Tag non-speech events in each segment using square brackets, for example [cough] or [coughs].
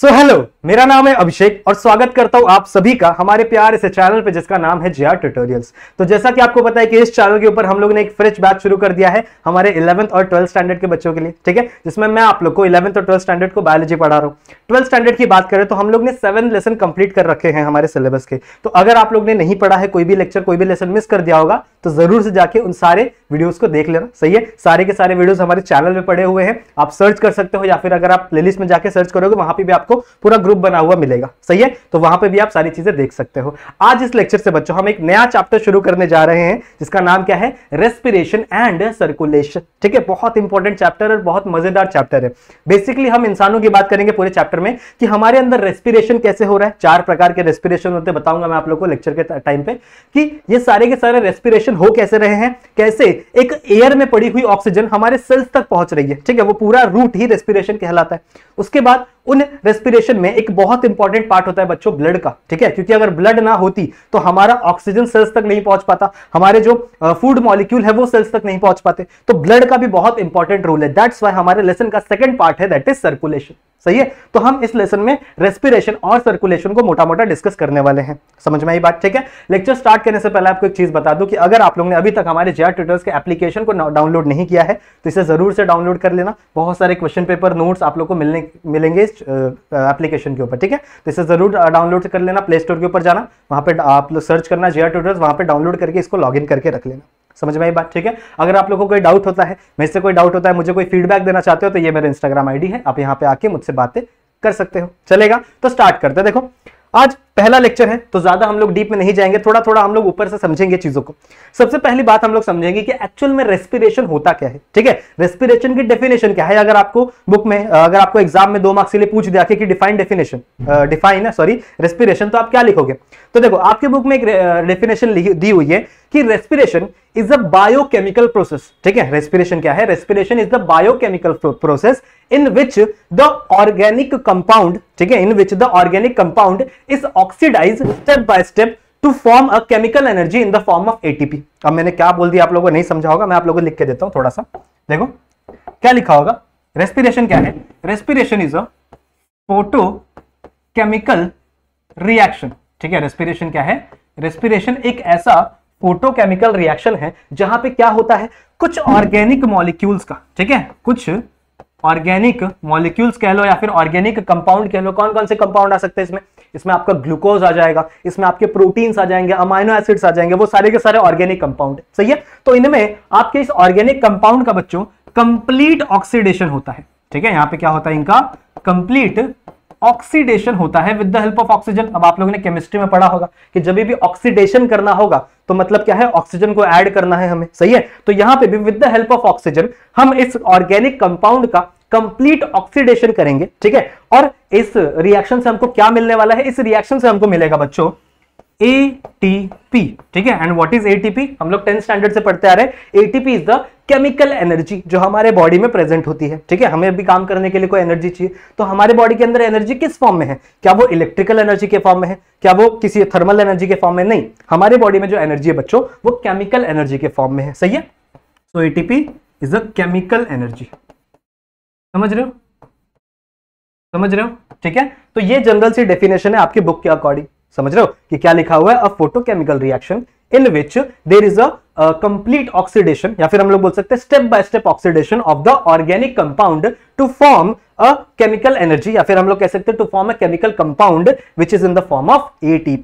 सो so, hello मेरा नाम है अभिषेक और स्वागत करता हूं आप सभी का हमारे प्यार इस चैनल पे जिसका नाम है जिया ट्यूटोरियल्स तो जैसा कि आपको पता है कि इस चैनल के ऊपर हम लोग ने एक फ्रेश बैच शुरू कर दिया है हमारे इलेवंथ और ट्वेल्थ स्टैंडर्ड के बच्चों के लिए ठीक है जिसमें मैं आप लोग को इलेवंथ और ट्वेल्थ स्टैंडर्ड को बायोलॉजी पढ़ा रहा हूँ ट्वेल्थ स्टैंडर्ड की बात करें तो हम लोग ने सेवन लेसन कंप्लीट कर रखे हैं हमारे सिलेबस के तो अगर आप लोग ने नहीं पढ़ा है कोई भी लेक्चर कोई भी लेसन मिस कर दिया होगा तो जरूर से जाके उन सारे वीडियोस को देख लेना सही है सारे के सारे वीडियोस हमारे चैनल में पड़े हुए हैं आप सर्च कर सकते हो या फिर अगर आप प्लेलिस्ट में जाके सर्च करोगे वहां पे भी आपको पूरा ग्रुप बना हुआ मिलेगा सही है तो वहां पे भी आप सारी चीजें देख सकते हो आज इस लेक्चर से बच्चों हम एक नया चैप्टर शुरू करने जा रहे हैं जिसका नाम क्या है रेस्पिरेशन एंड सर्कुलेशन ठीक है बहुत इंपॉर्टेंट चैप्टर और बहुत मजेदार चैप्टर है बेसिकली हम इंसानों की बात करेंगे पूरे चैप्टर में कि हमारे अंदर रेस्पिरेशन कैसे हो रहा है चार प्रकार के रेस्पिरेशन होते बताऊंगा मैं आप लोग को लेक्चर के टाइम पे कि ये सारे के सारे रेस्पिरेशन ऑक्सीजन हो कैसे रहे हैं कैसे एक एयर में पड़ी हुई ऑक्सीजन हमारे सेल्स तक पहुंच रही है ठीक है वो पूरा रूट ही रेस्पिरेशन कहलाता है उसके बाद उन रेस्पिरेशन में एक बहुत इंपॉर्टेंट पार्ट होता है बच्चों ब्लड का ठीक है क्योंकि अगर ब्लड ना होती तो हमारा ऑक्सीजन सेल्स तक नहीं पहुंच पाता हमारे जो फूड मॉलिक्यूल है वो सेल्स तक नहीं पहुंच पाते तो ब्लड का भी बहुत इंपॉर्टेंट रोल है दैट्स वाई हमारे लेसन का सेकंड पार्ट है दैट इज सर्कुलेशन सही है तो हम इस लेसन में रेस्पिरेशन और सर्कुलेशन को मोटा मोटा डिस्कस करने वाले हैं समझ में आई बात ठीक है लेक्चर स्टार्ट करने से पहले आपको एक चीज बता दूं कि अगर आप लोगों ने अभी तक हमारे जेआर ट्यूटर्स के एप्लीकेशन को डाउनलोड नहीं किया है तो इसे जरूर से डाउनलोड कर लेना बहुत सारे क्वेश्चन पेपर नोट्स आप लोग को मिलने मिलेंगे इस बेस्ड एप्लीकेशन के ऊपर ठीक है तो इसे ज़रूर डाउनलोड कर लेना प्ले स्टोर के ऊपर जाना वहाँ पे आप लोग सर्च करना जिया ट्यूटर्स वहाँ पे डाउनलोड करके इसको लॉग इन करके रख लेना समझ में आई बात ठीक है अगर आप लोगों को कोई डाउट होता है मेरे से कोई डाउट होता है मुझे कोई फीडबैक देना चाहते हो तो ये मेरा इंस्टाग्राम आई है आप यहाँ पे आके मुझसे बातें कर सकते हो चलेगा तो स्टार्ट करते देखो आज पहला लेक्चर है तो ज्यादा हम लोग डीप में नहीं जाएंगे थोड़ा थोड़ा हम लोग ऊपर से समझेंगे चीजों को सबसे पहली बात हम लोग समझेंगे कि एक्चुअल में रेस्पिरेशन होता क्या है ठीक है रेस्पिरेशन की डेफिनेशन क्या है अगर आपको बुक में अगर आपको एग्जाम में दो मार्क्स के लिए पूछ दिया कि डिफाइन डेफिनेशन डिफाइन है सॉरी रेस्पिरेशन तो आप क्या लिखोगे तो देखो आपके बुक में एक डेफिनेशन दी हुई है कि respiration is a biochemical process ठीक है रेस्पिरेशन क्या है respiration is the biochemical process in which the organic compound ठीक है in which the organic compound is oxidize step by step to form a chemical energy in the form of ATP अब मैंने क्या बोल दिया आप लोगों को नहीं समझा होगा मैं आप लोगों को लिख के देता हूं थोड़ा सा देखो क्या लिखा होगा रेस्पिरेशन क्या है respiration is a photo chemical reaction ठीक है रेस्पिरेशन क्या है रेस्पिरेशन एक ऐसा फोटोकेमिकल रिएक्शन है जहां पे क्या होता है कुछ ऑर्गेनिक मॉलिक्यूल्स का ठीक है कुछ ऑर्गेनिक मॉलिक्यूल्स कह लो या फिर ऑर्गेनिक कंपाउंड कह लो कौन कौन से कंपाउंड आ सकते हैं इसमें इसमें आपका ग्लूकोज आ जाएगा इसमें आपके प्रोटीन्स आ जाएंगे अमाइनो एसिड्स आ जाएंगे वो सारे के सारे ऑर्गेनिक कंपाउंड सही है तो इनमें आपके इस ऑर्गेनिक कंपाउंड का बच्चों कंप्लीट ऑक्सीडेशन होता है ठीक है यहाँ पे क्या होता है इनका कंप्लीट ऑक्सीडेशन होता है with the help of oxygen अब आप लोगों ने केमिस्ट्री में पढ़ा होगा कि जब भी ऑक्सीडेशन करना होगा तो मतलब क्या है ऑक्सीजन को ऐड करना है हमें सही है तो यहां पे भी with the help of oxygen हम इस ऑर्गेनिक कंपाउंड का कंप्लीट ऑक्सीडेशन करेंगे ठीक है और इस रिएक्शन से हमको क्या मिलने वाला है इस रिएक्शन से हमको मिलेगा बच्चों ATP ठीक है एंड वॉट इज ATP हम लोग टेंथ स्टैंडर्ड से पढ़ते आ रहे हैं ATP is the chemical energy जो हमारे बॉडी में प्रेजेंट होती है ठीक है हमें भी काम करने के लिए कोई एनर्जी चाहिए तो हमारे बॉडी के अंदर एनर्जी किस फॉर्म में है क्या वो इलेक्ट्रिकल एनर्जी के फॉर्म में है क्या वो किसी थर्मल एनर्जी के फॉर्म में नहीं हमारे बॉडी में जो एनर्जी है बच्चों वो केमिकल एनर्जी के फॉर्म में है सही है so ATP is a chemical energy समझ रहे हो समझ रहे हो ठीक है तो ये जनरल सी डेफिनेशन है आपकी बुक के अकॉर्डिंग समझ रहे हो कि क्या लिखा हुआ है a photochemical reaction in which there is a complete oxidation या फिर हम लोग बोल सकते हैं step by step oxidation of the organic compound to form a chemical energy या फिर हम लोग कह सकते हैं to form a chemical compound which is in the form of a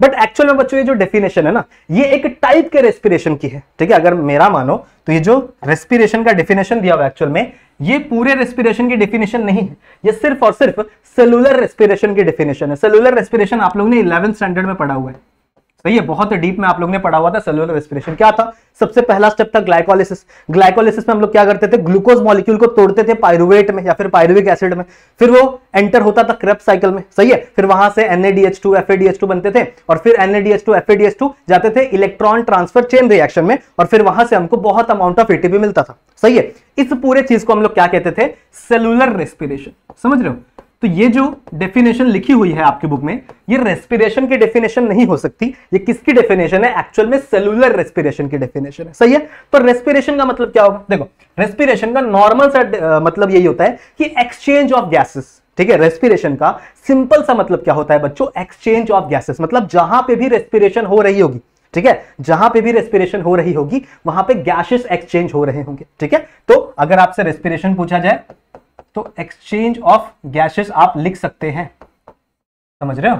but actual में बच्चों ये जो डेफिनेशन है ना ये एक टाइप के रेस्पिरेशन की है ठीक है अगर मेरा मानो तो ये जो रेस्पिरेशन का डेफिनेशन दिया हुआ एक्चुअल में ये पूरे रेस्पिरेशन की डेफिनेशन नहीं है ये सिर्फ और सिर्फ सेलुलर रेस्पिरेशन की डेफिनेशन है सेलुलर रेस्पिरेशन आप लोगों ने इलेवेंथ स्टैंडर्ड में पढ़ा हुआ है सही है बहुत डीप में आप लोग ने पढ़ा हुआ था सेलुलर रेस्पिरेशन क्या था सबसे पहला स्टेप था ग्लाइकोलिसिस ग्लाइकोलिसिस में हम लोग क्या करते थे ग्लूकोज मॉलिक्यूल को तोड़ते थे पायरुवेट में या फिर पायरुविक एसिड में फिर वो एंटर होता था क्रेप साइकिल में सही है फिर वहां से एनएडीएच टू एडीएच टू बनते थे और फिर एनएडीएच टू NADH2 टू जाते थे इलेक्ट्रॉन ट्रांसफर चेन रिएक्शन में और फिर वहां से हमको बहुत अमाउंट ऑफ एटीपी मिलता था सही है इस पूरे चीज को हम लोग क्या कहते थे सेलुलर रेस्पिरेशन समझ रहे हो तो ये जो डेफिनेशन लिखी हुई है आपके बुक में ये रेस्पिरेशन की डेफिनेशन नहीं हो सकती ये किसकी डेफिनेशन है एक्चुअल में सेलुलर रेस्पिरेशन की डेफिनेशन है सही है तो रेस्पिरेशन का मतलब क्या होगा देखो रेस्पिरेशन का नॉर्मल सा मतलब यही होता है कि एक्सचेंज ऑफ गैसेस ठीक है रेस्पिरेशन का सिंपल सा मतलब क्या होता है बच्चों एक्सचेंज ऑफ गैसेस मतलब जहां पे भी रेस्पिरेशन हो रही होगी ठीक है जहां पे भी रेस्पिरेशन हो रही होगी वहां पे गैसेस एक्सचेंज हो रहे होंगे ठीक है तो अगर आपसे रेस्पिरेशन पूछा जाए तो एक्सचेंज ऑफ गैसेस आप लिख सकते हैं समझ रहे हो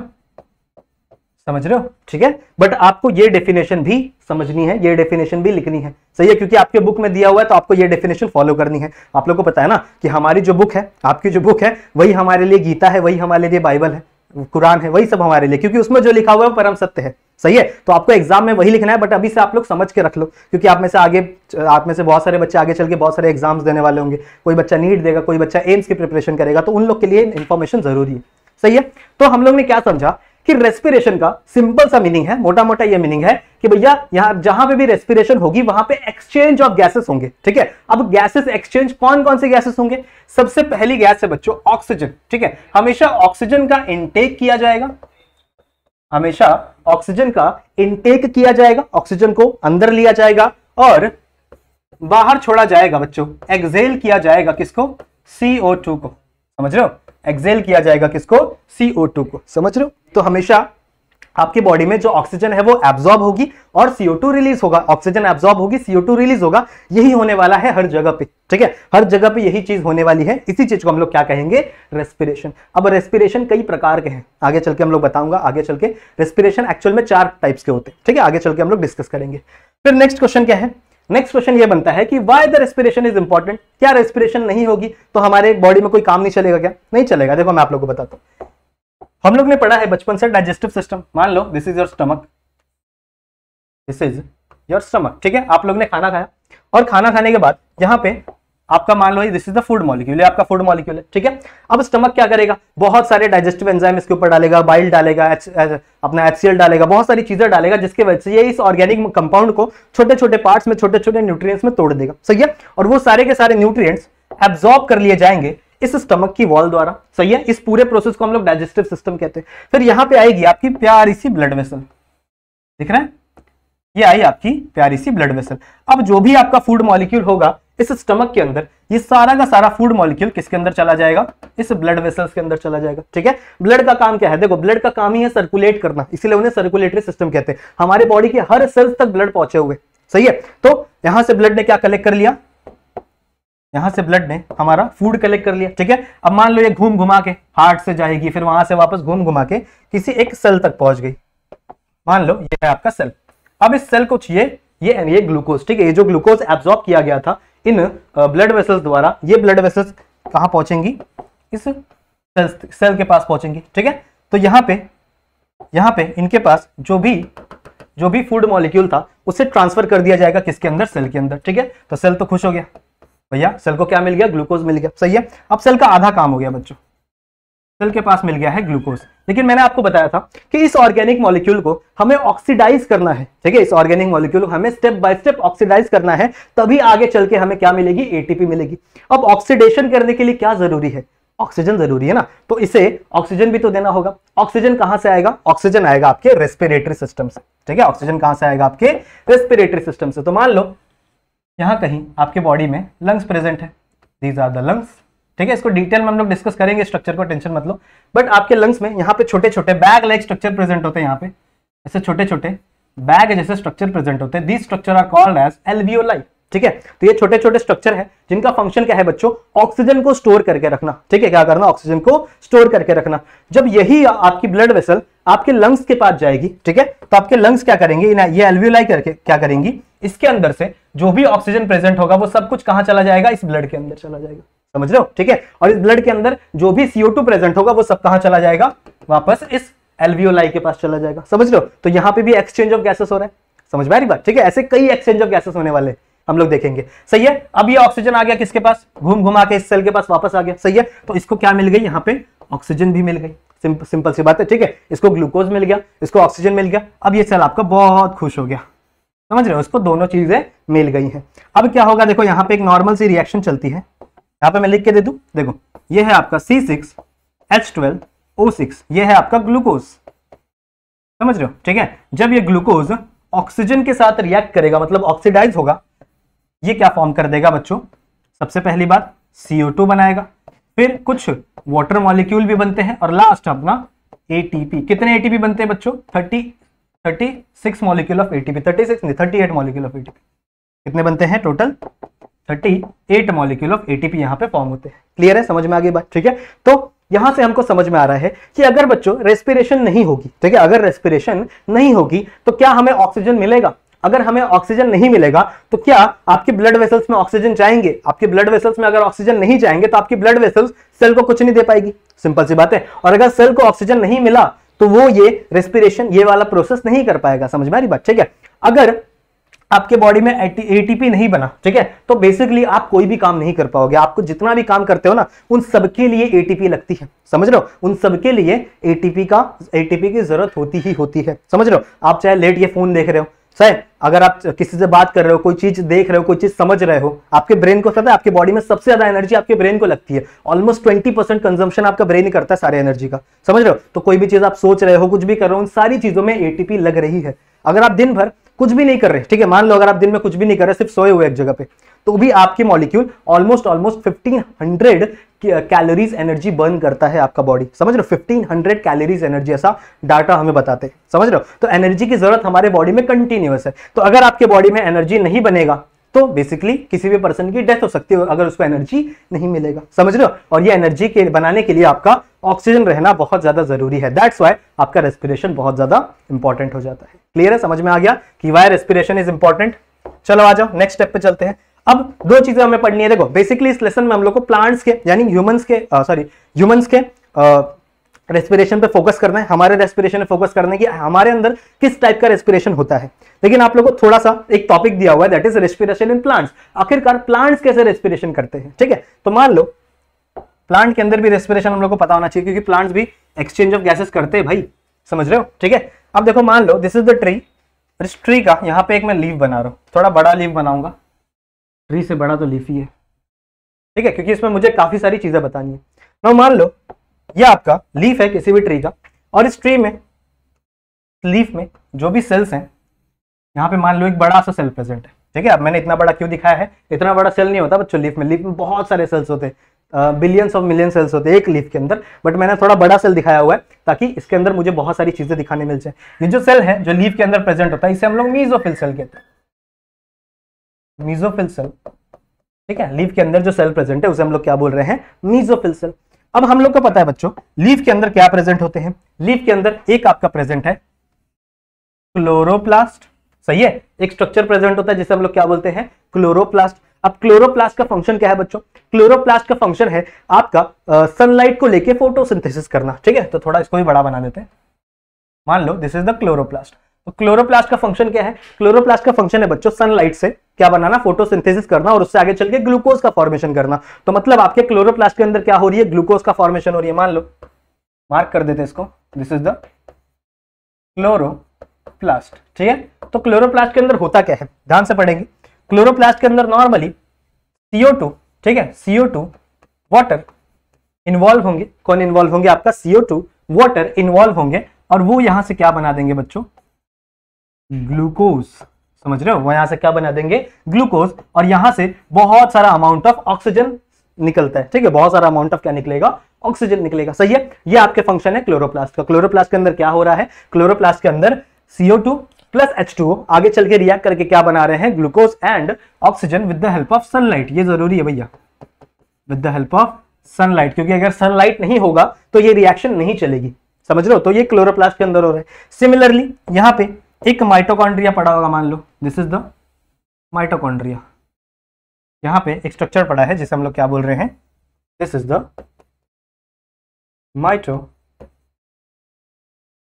समझ रहे हो ठीक है बट आपको ये डेफिनेशन भी समझनी है ये डेफिनेशन भी लिखनी है सही है क्योंकि आपके बुक में दिया हुआ है तो आपको ये डेफिनेशन फॉलो करनी है आप लोग को पता है ना कि हमारी जो बुक है आपकी जो बुक है वही हमारे लिए गीता है वही हमारे लिए बाइबल है कुरान है वही सब हमारे लिए क्योंकि उसमें जो लिखा हुआ है वो परम सत्य है सही है तो आपको एग्जाम में वही लिखना है बट अभी से आप लोग समझ के रख लो क्योंकि आप में से आगे आप में से बहुत सारे बच्चे आगे चल के बहुत सारे एग्जाम्स देने वाले होंगे कोई बच्चा नीट देगा कोई बच्चा एम्स की प्रिपरेशन करेगा तो उन लोग के लिए इन्फॉर्मेशन जरूरी है सही है तो हम लोग ने क्या समझा कि रेस्पिरेशन का सिंपल सा मीनिंग है मोटा मोटा ये मीनिंग है कि भैया यहां जहां पे भी रेस्पिरेशन होगी वहां पे एक्सचेंज ऑफ गैसेस होंगे ठीक है अब गैसेस एक्सचेंज कौन कौन से गैसेस होंगे सबसे पहली गैस है बच्चों ऑक्सीजन ठीक है हमेशा ऑक्सीजन का इनटेक किया जाएगा हमेशा ऑक्सीजन का इनटेक किया जाएगा ऑक्सीजन को अंदर लिया जाएगा और बाहर छोड़ा जाएगा बच्चों एक्सेल किया जाएगा किसको CO2 को समझ रहे हो एक्सेल किया जाएगा किसको CO2 को समझ रहे हो तो हमेशा आपकी बॉडी में जो ऑक्सीजन है वो एब्जॉर्ब होगी और CO2 रिलीज होगा ऑक्सीजन एब्जॉर्ब होगी CO2 रिलीज होगा यही होने वाला है हर जगह पे ठीक है हर जगह पे यही चीज होने वाली है इसी चीज को हम लोग क्या कहेंगे रेस्पिरेशन अब रेस्पिरेशन कई प्रकार के हैं आगे चल के हम लोग बताऊंगा आगे चल के रेस्पिरेशन एक्चुअल में चार टाइप्स के होते हैं ठीक है आगे चल के हम लोग डिस्कस करेंगे फिर नेक्स्ट क्वेश्चन क्या है नेक्स्ट क्वेश्चन ये बनता है कि why the respiration is important क्या रेस्पिरेशन नहीं होगी तो हमारे बॉडी में कोई काम नहीं चलेगा क्या नहीं चलेगा देखो मैं आप लोग को बताता हूँ हम लोग ने पढ़ा है बचपन से डाइजेस्टिव सिस्टम मान लो this is your stomach this is your stomach ठीक है आप लोग ने खाना खाया और खाना खाने के बाद यहाँ पे आपका मान लो this is the food molecule आपका फूड मॉलिक्यूल है ठीक है अब स्टमक क्या करेगा बहुत सारे डाइजेस्टिव एंजाइम इसके ऊपर डालेगा बाइल डालेगा एच, अपना एचसीएल डालेगा बहुत सारी चीजें डालेगा जिसके वजह से ये इस ऑर्गेनिक कंपाउंड को छोटे छोटे पार्ट्स में छोटे छोटे न्यूट्रिएंट्स में तोड़ देगा सही है और वो सारे के सारे न्यूट्रिएंट्स एब्जॉर्ब कर लिए जाएंगे इस स्टमक की वॉल द्वारा सही है इस पूरे प्रोसेस को हम लोग डाइजेस्टिव सिस्टम कहते हैं फिर यहां पे आएगी आपकी प्यारी सी ब्लड वेसल दिख रहे हैं ये आई आपकी प्यारी सी ब्लड वेसल अब जो भी आपका फूड मॉलिक्यूल होगा इस स्टमक के अंदर ये सारा का सारा फूड मॉलिक्यूल किसके अंदर चला जाएगा इस ब्लड वेसल्स के अंदर चला जाएगा ठीक है ब्लड का काम क्या है देखो ब्लड का काम ही है सर्कुलेट करना इसीलिए उन्हें सर्कुलेटरी सिस्टम कहते हैं हमारे बॉडी के हर सेल्स तक ब्लड पहुंचे हुए सही है तो यहां से ब्लड ने क्या कलेक्ट कर लिया यहां से ब्लड ने हमारा फूड कलेक्ट कर लिया ठीक है अब मान लो ये घूम घुमा के हार्ट से जाएगी फिर वहां से वापस घूम घुमा के किसी एक सेल तक पहुंच गई मान लो ये है आपका सेल अब इस सेल को चाहिए ये ये ग्लूकोज ठीक है ये जो ग्लूकोज एब्जॉर्ब किया गया था इन ब्लड वेसल्स द्वारा ये ब्लड वेसल्स कहाँ पहुंचेंगी इस सेल सेल के पास पहुंचेंगी ठीक है तो यहाँ पे यहाँ पे इनके पास जो भी जो भी फूड मॉलिक्यूल था उसे ट्रांसफर कर दिया जाएगा किसके अंदर सेल के अंदर ठीक है तो सेल तो खुश हो गया भैया सेल को क्या मिल गया ग्लूकोज मिल गया सही है अब सेल का आधा काम हो गया बच्चों सेल के पास मिल गया है ग्लूकोज लेकिन मैंने आपको बताया था कि इस ऑर्गेनिक मॉलिक्यूल को हमें ऑक्सीडाइज करना है ठीक है इस ऑर्गेनिक मॉलिक्यूल को हमें स्टेप बाय स्टेप ऑक्सीडाइज करना है तभी आगे चल के हमें क्या मिलेगी एटीपी मिलेगी अब ऑक्सीडेशन करने के लिए क्या जरूरी है ऑक्सीजन जरूरी है ना तो इसे ऑक्सीजन भी तो देना होगा ऑक्सीजन कहां से आएगा ऑक्सीजन आएगा आपके रेस्पिरेटरी सिस्टम से ठीक है ऑक्सीजन कहां से आएगा आपके रेस्पिरेटरी सिस्टम से तो मान लो यहाँ कहीं आपके बॉडी में लंग्स प्रेजेंट है दीज आर द लंग्स ठीक है इसको डिटेल में हम लोग डिस्कस करेंगे स्ट्रक्चर को टेंशन मतलब बट आपके लंग्स में यहाँ पे छोटे छोटे बैग लाइक स्ट्रक्चर प्रेजेंट होते हैं यहाँ पे ऐसे छोटे छोटे बैग जैसे स्ट्रक्चर प्रेजेंट होते हैं these structure are called as alveoli ठीक है तो ये छोटे छोटे स्ट्रक्चर है जिनका फंक्शन क्या है बच्चों ऑक्सीजन को स्टोर करके रखना ठीक है क्या करना ऑक्सीजन को स्टोर करके रखना जब यही आपकी ब्लड वेसल आपके लंग्स के पास जाएगी ठीक है तो आपके लंग्स क्या करेंगे ये एल्वियोलाई करके क्या करेंगी इसके अंदर से जो भी ऑक्सीजन प्रेजेंट होगा वो सब कुछ कहाँ चला जाएगा इस ब्लड के अंदर चला जाएगा समझ रहे हो ठीक है और इस ब्लड के अंदर जो भी सीओ टू प्रेजेंट होगा वो सब कहां चला जाएगा वापस इस एलवीओलाई के पास चला जाएगा समझ लो तो यहाँ पे भी एक्सचेंज ऑफ गैसेस हो रहा है समझ में आ रही बात ठीक है ऐसे कई एक्सचेंज ऑफ गैसेस होने वाले हम लोग देखेंगे सही है अब ये ऑक्सीजन आ गया किसके पास घूम घुमा के इस सेल के पास वापस आ गया सही है तो इसको क्या मिल गई यहाँ पे ऑक्सीजन भी मिल गई सिंपल सिंपल सी बात है ठीक है इसको ग्लूकोज मिल गया इसको ऑक्सीजन मिल गया अब ये सेल आपका बहुत खुश हो गया समझ रहे हो उसको दोनों चीजें मिल गई हैं अब क्या होगा देखो यहाँ पे एक नॉर्मल सी रिएक्शन चलती है यहाँ पे मैं लिख के दे दू देखो ये है आपका C six H twelve O six ये है आपका ग्लूकोज समझ रहे हो ठीक है जब ये ग्लूकोज ऑक्सीजन के साथ रिएक्ट करेगा मतलब ऑक्सीडाइज होगा ये क्या फॉर्म कर देगा बच्चों सबसे पहली बात सीओ टू बनाएगा फिर कुछ वाटर मॉलिक्यूल भी बनते हैं और लास्ट अपना एटीपी कितने एटीपी बनते हैं बच्चों thirty thirty six molecule of ATP thirty six नहीं thirty eight molecule of ATP कितने बनते हैं total thirty eight molecule of ATP यहाँ पे फॉर्म होते हैं क्लियर है समझ में आ गई बात ठीक है तो यहां से हमको समझ में आ रहा है कि अगर बच्चों रेस्पिरेशन नहीं होगी ठीक है अगर रेस्पिरेशन नहीं होगी तो क्या हमें ऑक्सीजन मिलेगा अगर हमें ऑक्सीजन नहीं मिलेगा तो क्या आपके ब्लड वेसल्स में ऑक्सीजन चाहेंगे आपके ब्लड वेसल्स में अगर ऑक्सीजन नहीं चाहेंगे तो आपकी ब्लड वेसल्स सेल को कुछ नहीं दे पाएगी सिंपल सी बात है और अगर सेल को ऑक्सीजन नहीं मिला तो वो ये रेस्पिरेशन ये वाला प्रोसेस नहीं कर पाएगा समझ में आ रही बात ठीक है अगर आपके बॉडी में एटीपी नहीं बना ठीक है तो बेसिकली आप कोई भी काम नहीं कर पाओगे आपको जितना भी काम करते हो ना उन सबके लिए एटीपी लगती है समझ लो उन सबके लिए एटीपी का एटीपी की जरूरत होती ही होती है समझ लो आप चाहे लेट ये फोन देख रहे हो सर अगर आप किसी से बात कर रहे हो कोई चीज देख रहे हो कोई चीज समझ रहे हो आपके ब्रेन को पता है आपके बॉडी में सबसे ज्यादा एनर्जी आपके ब्रेन को लगती है ऑलमोस्ट ट्वेंटी परसेंट कंजम्पन आपका ब्रेन ही करता है सारे एनर्जी का समझ रहे हो तो कोई भी चीज आप सोच रहे हो कुछ भी कर रहे हो उन सारी चीजों में एटीपी लग रही है अगर आप दिन भर कुछ भी नहीं कर रहे ठीक है मान लो अगर आप दिन में कुछ भी नहीं कर रहे सिर्फ सोए हुए एक जगह पे तो भी आपके molecule almost almost 1500 calories energy burn करता है आपका बॉडी समझ रहे हो 1500 कैलोरीज एनर्जी ऐसा डाटा हमें बताते हैं समझ रहे हो तो एनर्जी की जरूरत हमारे बॉडी में कंटिन्यूस है तो अगर आपके बॉडी में एनर्जी नहीं बनेगा तो बेसिकली किसी भी पर्सन की डेथ हो सकती है अगर उसको एनर्जी नहीं मिलेगा समझ रहे हो और ये एनर्जी के बनाने के लिए आपका ऑक्सीजन रहना बहुत ज्यादा जरूरी है दैट्स वाई आपका रेस्पिरेशन बहुत ज्यादा इंपॉर्टेंट हो जाता है क्लियर है समझ में आ गया कि वाई रेस्पिरेशन इज इंपॉर्टेंट चलो आ जाओ नेक्स्ट स्टेप पे चलते हैं अब दो चीजें हमें पढ़नी है देखो बेसिकली इस लेसन में हम लोग को प्लांट्स के यानी ह्यूमंस के सॉरी uh, ह्यूमंस के रेस्पिरेशन uh, पे फोकस करना है हमारे रेस्पिरेशन पे फोकस करने की हमारे अंदर किस टाइप का रेस्पिरेशन होता है लेकिन आप लोगों को थोड़ा सा एक टॉपिक दिया हुआ है that is respiration in plants आखिरकार प्लांट्स कैसे रेस्पिरेशन करते हैं ठीक है तो मान लो प्लांट के अंदर भी रेस्पिरेशन हम लोग को पता होना चाहिए क्योंकि प्लांट्स भी एक्सचेंज ऑफ गैसेस करते हैं भाई समझ रहे हो ठीक है अब देखो मान लो दिस इज द ट्री इस ट्री का यहाँ पे एक मैं लीव बना रहा हूँ थोड़ा बड़ा लीव बनाऊंगा ट्री से बड़ा तो लीफी है ठीक है क्योंकि इसमें मुझे काफी सारी चीजें बतानी है ना मान लो ये आपका लीफ है किसी भी ट्री का और इस ट्री में लीफ में जो भी सेल्स हैं यहाँ पे मान लो एक बड़ा सा सेल प्रेजेंट है ठीक है अब मैंने इतना बड़ा क्यों दिखाया है इतना बड़ा सेल नहीं होता बच्चों लीफ में लीफ में बहुत सारे सेल्स होते हैं बिलियंस ऑफ मिलियन सेल्स होते हैं एक लीफ के अंदर बट मैंने थोड़ा बड़ा सेल दिखाया हुआ है ताकि इसके अंदर मुझे बहुत सारी चीजें दिखाने मिल जाए ये जो सेल है जो लीफ के अंदर प्रेजेंट होता है इसे हम लोग मीजोफिल सेल कहते हैं मीजोफिल सेल ठीक है लीव के अंदर जो सेल प्रेजेंट है उसे हम लोग क्या बोल रहे हैं मीजोफिल सेल अब हम लोग को पता है बच्चों लीव के अंदर क्या प्रेजेंट होते हैं लीव के अंदर एक आपका प्रेजेंट है क्लोरोप्लास्ट सही है एक स्ट्रक्चर प्रेजेंट होता है जिसे हम लोग क्या बोलते हैं क्लोरोप्लास्ट अब क्लोरोप्लास्ट का फंक्शन क्या है बच्चों क्लोरोप्लास्ट का फंक्शन है आपका सनलाइट को लेके फोटोसिंथेसिस करना ठीक है तो थोड़ा इसको भी बड़ा बना देते हैं मान लो दिस इज द क्लोरोप्लास्ट तो क्लोरोप्लास्ट का फंक्शन क्या है क्लोरोप्लास्ट का फंक्शन है बच्चों सनलाइट से क्या बनाना फोटोसिंथेसिस करना और उससे आगे चल के ग्लूकोज का फॉर्मेशन करना तो मतलब आपके क्लोरोप्लास्ट के अंदर क्या हो रही है ग्लूकोज का फॉर्मेशन हो रही है मान लो मार्क कर देते इसको दिस इज द क्लोरोप्लास्ट ठीक है तो क्लोरोप्लास्ट के अंदर होता क्या है ध्यान से पढ़ेंगे क्लोरोप्लास्ट के अंदर नॉर्मली सीओ ठीक है सीओ टू वाटर इन्वॉल्व होंगे कौन इन्वॉल्व होंगे आपका सीओ टू वाटर इन्वॉल्व होंगे और वो यहां से क्या बना देंगे बच्चों ग्लूकोज समझ रहे हो यहां से क्या बना देंगे ग्लूकोज और यहां से बहुत सारा अमाउंट ऑफ ऑक्सीजन निकलता है ठीक है बहुत सारा अमाउंट ऑफ क्या निकलेगा ऑक्सीजन निकलेगा सही है ये आपके फंक्शन है क्लोरोप्लास्ट का क्लोरोप्लास्ट के अंदर क्या हो रहा है क्लोरोप्लास्ट के अंदर CO two plus H two आगे चल के रिएक्ट करके क्या बना रहे हैं glucose and oxygen with the help of sunlight ये जरूरी है भैया with the help of sunlight क्योंकि अगर सनलाइट नहीं होगा तो ये रिएक्शन नहीं चलेगी समझ लो तो ये क्लोरोप्लास्ट के अंदर हो रहा है सिमिलरली यहां पे एक माइटोकॉन्ड्रिया पड़ा होगा मान लो दिस इज द माइटोकॉन्ड्रिया यहां पे एक स्ट्रक्चर पड़ा है जिसे हम लोग क्या बोल रहे हैं दिस इज द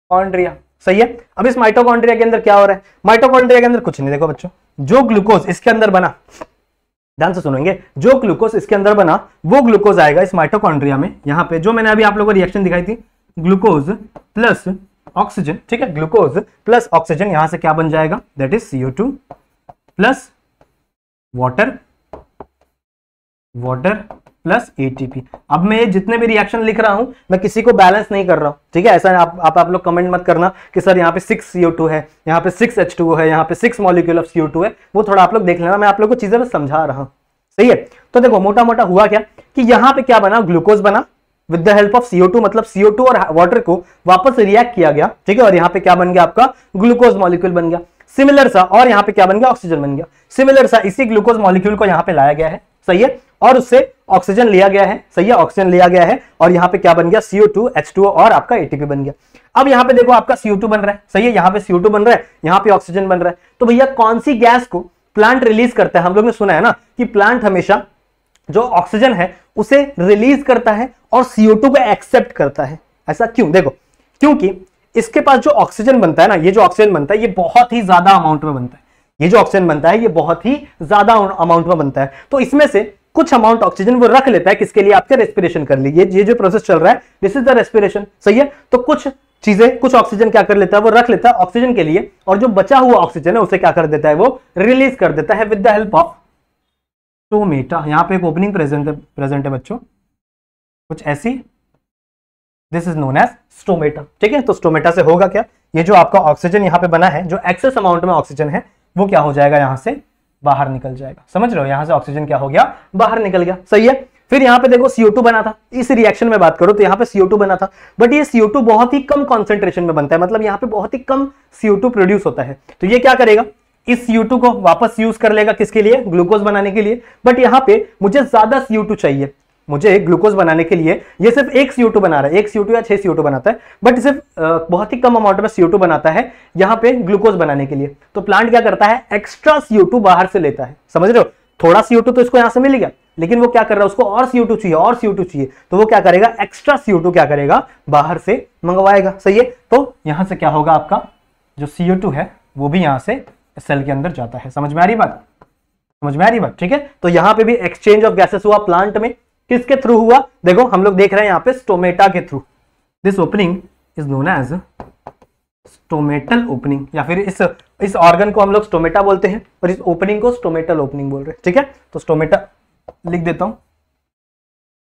कॉन्ड्रिया सही है अब इस माइटोकॉन्ड्रिया के अंदर क्या हो रहा है माइटोकॉन्ड्रिया के अंदर कुछ नहीं देखो बच्चों जो ग्लूकोज इसके अंदर बना ध्यान से सुनेंगे जो ग्लूकोज इसके अंदर बना वो ग्लूकोज आएगा इस माइटोकॉन्ड्रिया में यहां पे जो मैंने अभी आप लोगों को रिएक्शन दिखाई थी ग्लूकोज प्लस ऑक्सीजन ठीक है ग्लूकोज प्लस ऑक्सीजन यहां से क्या बन जाएगा that is CO two plus water water plus ATP अब मैं ये जितने भी रिएक्शन लिख रहा हूं मैं किसी को बैलेंस नहीं कर रहा हूं ठीक है ऐसा आप आप, आप लोग कमेंट मत करना कि सर यहाँ पे सिक्स सीओ टू है यहाँ पे सिक्स एच टू है यहाँ पे six molecule of CO two है वो थोड़ा आप लोग देख लेना मैं आप लोग को चीजें समझा रहा हूं सही है तो देखो मोटा मोटा हुआ क्या कि यहाँ पे क्या बना ग्लूकोज बना with the help of CO2 मतलब CO2 और वाटर को वापस रिएक्ट किया गया ठीक है और यहाँ पे क्या बन गया आपका ग्लूकोज मॉलिक्यूल बन गया सिमिलर सा और यहाँ पे क्या बन गया ऑक्सीजन बन गया सिमिलर सा इसी ग्लूकोज मॉलिक्यूल को यहाँ पे लाया गया है सही है और उससे ऑक्सीजन लिया गया है सही है ऑक्सीजन लिया गया है और यहाँ पे क्या बन गया सीओ टू एच टू और आपका एटीपी बन गया अब यहाँ पे देखो आपका सीओ टू बन रहा है सही है यहाँ पे सीओ टू बन रहा है यहाँ पे ऑक्सीजन बन रहा है तो भैया कौन सी गैस को प्लांट रिलीज करता है हम लोग ने सुना है ना कि प्लांट हमेशा जो ऑक्सीजन है उसे रिलीज करता है और CO2 को एक्सेप्ट करता है ऐसा क्यों देखो क्योंकि इसके पास जो ऑक्सीजन बनता है ना ये जो ऑक्सीजन बनता है ये बहुत ही ज्यादा अमाउंट में बनता है ये जो ऑक्सीजन बनता है ये बहुत ही ज्यादा अमाउंट में बनता है तो इसमें से कुछ अमाउंट ऑक्सीजन वो रख लेता है किसके लिए आपके रेस्पिरेशन कर लिए ये जो प्रोसेस चल रहा है दिस इज द रेस्पिरेशन सही है तो कुछ चीजें कुछ ऑक्सीजन क्या कर लेता है वो रख लेता है ऑक्सीजन के लिए और जो बचा हुआ ऑक्सीजन है उसे क्या कर देता है वो रिलीज कर देता है विद द हेल्प ऑफ तो यहाँ पे एक ओपनिंग प्रेजेंट प्रेजेंट है बच्चों कुछ ऐसी this is known as stomata ठीक है तो स्टोमेटा से होगा क्या ये जो आपका ऑक्सीजन यहाँ पे बना है जो एक्सेस अमाउंट में ऑक्सीजन है वो क्या हो जाएगा यहाँ से बाहर निकल जाएगा समझ रहे हो यहाँ से ऑक्सीजन क्या हो गया बाहर निकल गया सही है फिर यहाँ पे देखो CO2 बना था इस रिएक्शन में बात करो तो यहाँ पे CO2 बना था बट ये CO2 बहुत ही कम कॉन्सेंट्रेशन में बनता है मतलब यहाँ पे बहुत ही कम CO2 प्रोड्यूस होता है तो ये क्या करेगा इस CO2 को वापस यूज कर लेगा किसके लिए ग्लूकोज बनाने के लिए बट यहां पे मुझे ज्यादा CO2 चाहिए मुझे ग्लूकोज बनाने के लिए ये सिर्फ एक CO2 बना रहा है एक CO2 या छह CO2 बनाता है बट सिर्फ बहुत ही कम अमाउंट में CO2 बनाता है यहां पे ग्लूकोज बनाने के लिए तो प्लांट क्या करता है एक्स्ट्रा CO2 बाहर से लेता है समझ रहे हो थोड़ा CO2 तो इसको यहां से मिल गया लेकिन वो क्या कर रहा है उसको और CO2 चाहिए और CO2 चाहिए तो वो क्या करेगा एक्स्ट्रा CO2 क्या करेगा बाहर से मंगवाएगा सही है तो यहां से क्या होगा आपका जो CO2 है वो भी यहां से सेल के अंदर जाता है समझ में आ रही बात समझ में आ रही बात ठीक है तो यहां पे भी एक्सचेंज ऑफ गैसेस हुआ प्लांट में किसके थ्रू हुआ देखो हम लोग देख रहे हैं यहां पे स्टोमेटा के through this opening is known as stomatal opening या फिर इस इस ऑर्गन को हम लोग स्टोमेटा बोलते हैं और इस ओपनिंग को स्टोमेटल ओपनिंग बोल रहे हैं ठीक है तो स्टोमेटा लिख देता हूं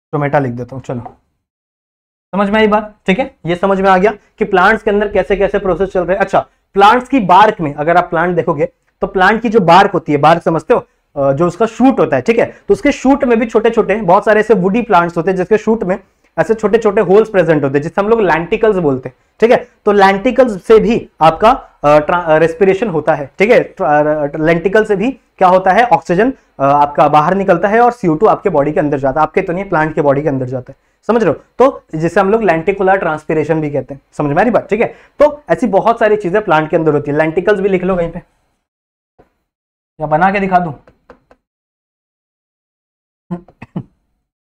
स्टोमेटा लिख देता हूं चलो समझ में आई बात ठीक है ये समझ में आ गया कि प्लांट्स के अंदर कैसे कैसे प्रोसेस चल रहे हैं अच्छा प्लांट्स की बार्क में अगर आप प्लांट देखोगे तो प्लांट की जो बार्क होती है बार्क समझते हो जो उसका शूट होता है ठीक है तो उसके शूट में भी छोटे छोटे बहुत सारे ऐसे वुडी प्लांट्स होते हैं जिसके शूट में ऐसे छोटे छोटे होल्स प्रेजेंट होते हैं जिससे हम लोग लैंटिकल्स बोलते हैं ठीक है तो लैंटिकल्स से भी आपका रेस्पिरेशन होता है ठीक है लेंटिकल से भी क्या होता है ऑक्सीजन आपका बाहर निकलता है और सीओ आपके बॉडी के अंदर जाता है आपके तो नहीं प्लांट के बॉडी के अंदर जाता है समझ रहे हो तो जिसे हम लोग लेंटिकुलर ट्रांसपीरेशन भी कहते हैं समझ में आ रही बात ठीक है तो ऐसी बहुत सारी चीजें प्लांट के अंदर होती है लेंटिकल्स भी लिख लो कहीं पे या बना के दिखा दू [coughs]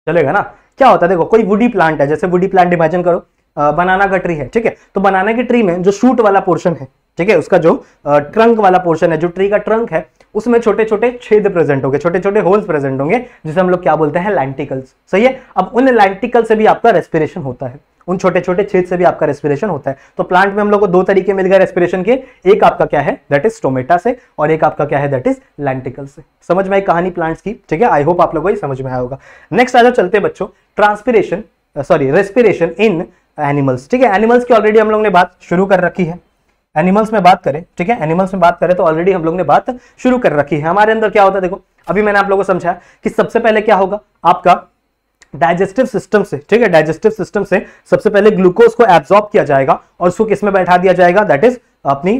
चलेगा ना क्या होता है देखो कोई वुडी प्लांट है जैसे वुडी प्लांट इमेजिन करो बनाना का ट्री है ठीक है तो बनाना के ट्री में जो शूट वाला पोर्शन है ठीक है उसका जो ट्रंक वाला पोर्शन है जो ट्री का ट्रंक है उसमें छोटे छोटे छेद प्रेजेंट होंगे छोटे छोटे होल्स प्रेजेंट होंगे जिसे हम लोग क्या बोलते हैं लैंटिकल्स सही है अब उन लैंटिकल से भी आपका रेस्पिरेशन होता है उन छोटे छोटे छेद से भी आपका रेस्पिरेशन होता है तो प्लांट में हम लोग को दो तरीके मिल गए रेस्पिरेशन के एक आपका क्या है दैट इज टोमेटा से और एक आपका क्या है दैट इज लैंटिकल से समझ में आई कहानी प्लांट्स की ठीक है आई होप आप लोगों को समझ में आया होगा नेक्स्ट आ जाओ चलते बच्चों transpiration sorry respiration in animals ठीक है एनिमल्स की ऑलरेडी हम लोग ने बात शुरू कर रखी है एनिमल्स में बात करें ठीक है एनिमल्स में बात करें तो ऑलरेडी हम लोग ने बात शुरू कर रखी है हमारे अंदर क्या होता है देखो अभी मैंने आप लोगों को समझाया कि सबसे पहले क्या होगा आपका डाइजेस्टिव सिस्टम से ठीक है डाइजेस्टिव सिस्टम से सबसे पहले ग्लूकोज को एब्जॉर्ब किया जाएगा और उसको किसमें बैठा दिया जाएगा दैट इज अपनी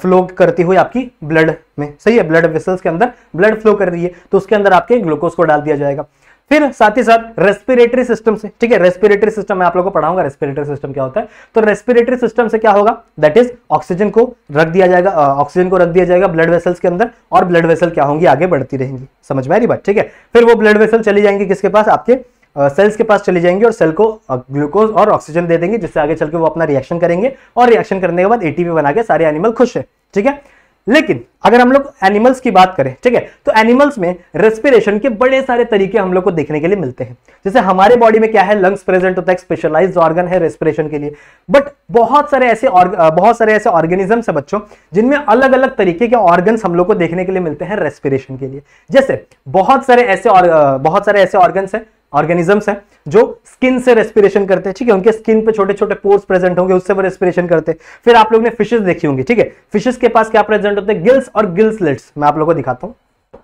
फ्लो करती हुई आपकी ब्लड में सही है ब्लड वेसल्स के अंदर ब्लड फ्लो कर रही है तो उसके अंदर आपके ग्लूकोज को डाल दिया जाएगा फिर साथ ही साथ रेस्पिरेटरी सिस्टम से ठीक है रेस्पिरेटरी सिस्टम मैं आप लोगों को पढ़ाऊंगा रेस्पिरेटरी सिस्टम क्या होता है तो रेस्पिरेटरी सिस्टम से क्या होगा दैट इज ऑक्सीजन को रख दिया जाएगा ऑक्सीजन को रख दिया जाएगा ब्लड वेसल्स के अंदर और ब्लड वेसल क्या होंगी आगे बढ़ती रहेंगी समझ में आ रही बात ठीक है फिर वो ब्लड वेसल चली जाएंगे किसके पास आपके सेल्स uh, के पास चली जाएंगी और सेल को ग्लूकोज और ऑक्सीजन दे देंगे जिससे आगे चल के वो अपना रिएक्शन करेंगे और रिएक्शन करने के बाद एटीपी बना के सारे एनिमल खुश है ठीक है लेकिन अगर हम लोग एनिमल्स की बात करें ठीक है तो एनिमल्स में रेस्पिरेशन के बड़े सारे तरीके हम लोग को देखने के लिए मिलते हैं जैसे हमारे बॉडी में क्या है लंग्स प्रेजेंट होता है स्पेशलाइज्ड ऑर्गन है रेस्पिरेशन के लिए बट बहुत सारे ऐसे बहुत सारे ऐसे ऑर्गेनिजम्स है बच्चों जिनमें अलग अलग तरीके के ऑर्गन हम लोग को देखने के लिए मिलते हैं रेस्पिरेशन के लिए जैसे बहुत सारे ऐसे बहुत सारे ऐसे ऑर्गन है ऑर्गेनिजम्स हैं जो स्किन से रेस्पिरेशन करते हैं ठीक है उनके स्किन पे छोटे छोटे पोर्स प्रेजेंट होंगे उससे वो रेस्पिरेशन करते हैं फिर आप लोग ने फिशेस देखी होंगी ठीक है फिशेस के पास क्या प्रेजेंट होते हैं गिल्स और गिल्सलेट्स मैं आप लोगों को दिखाता हूं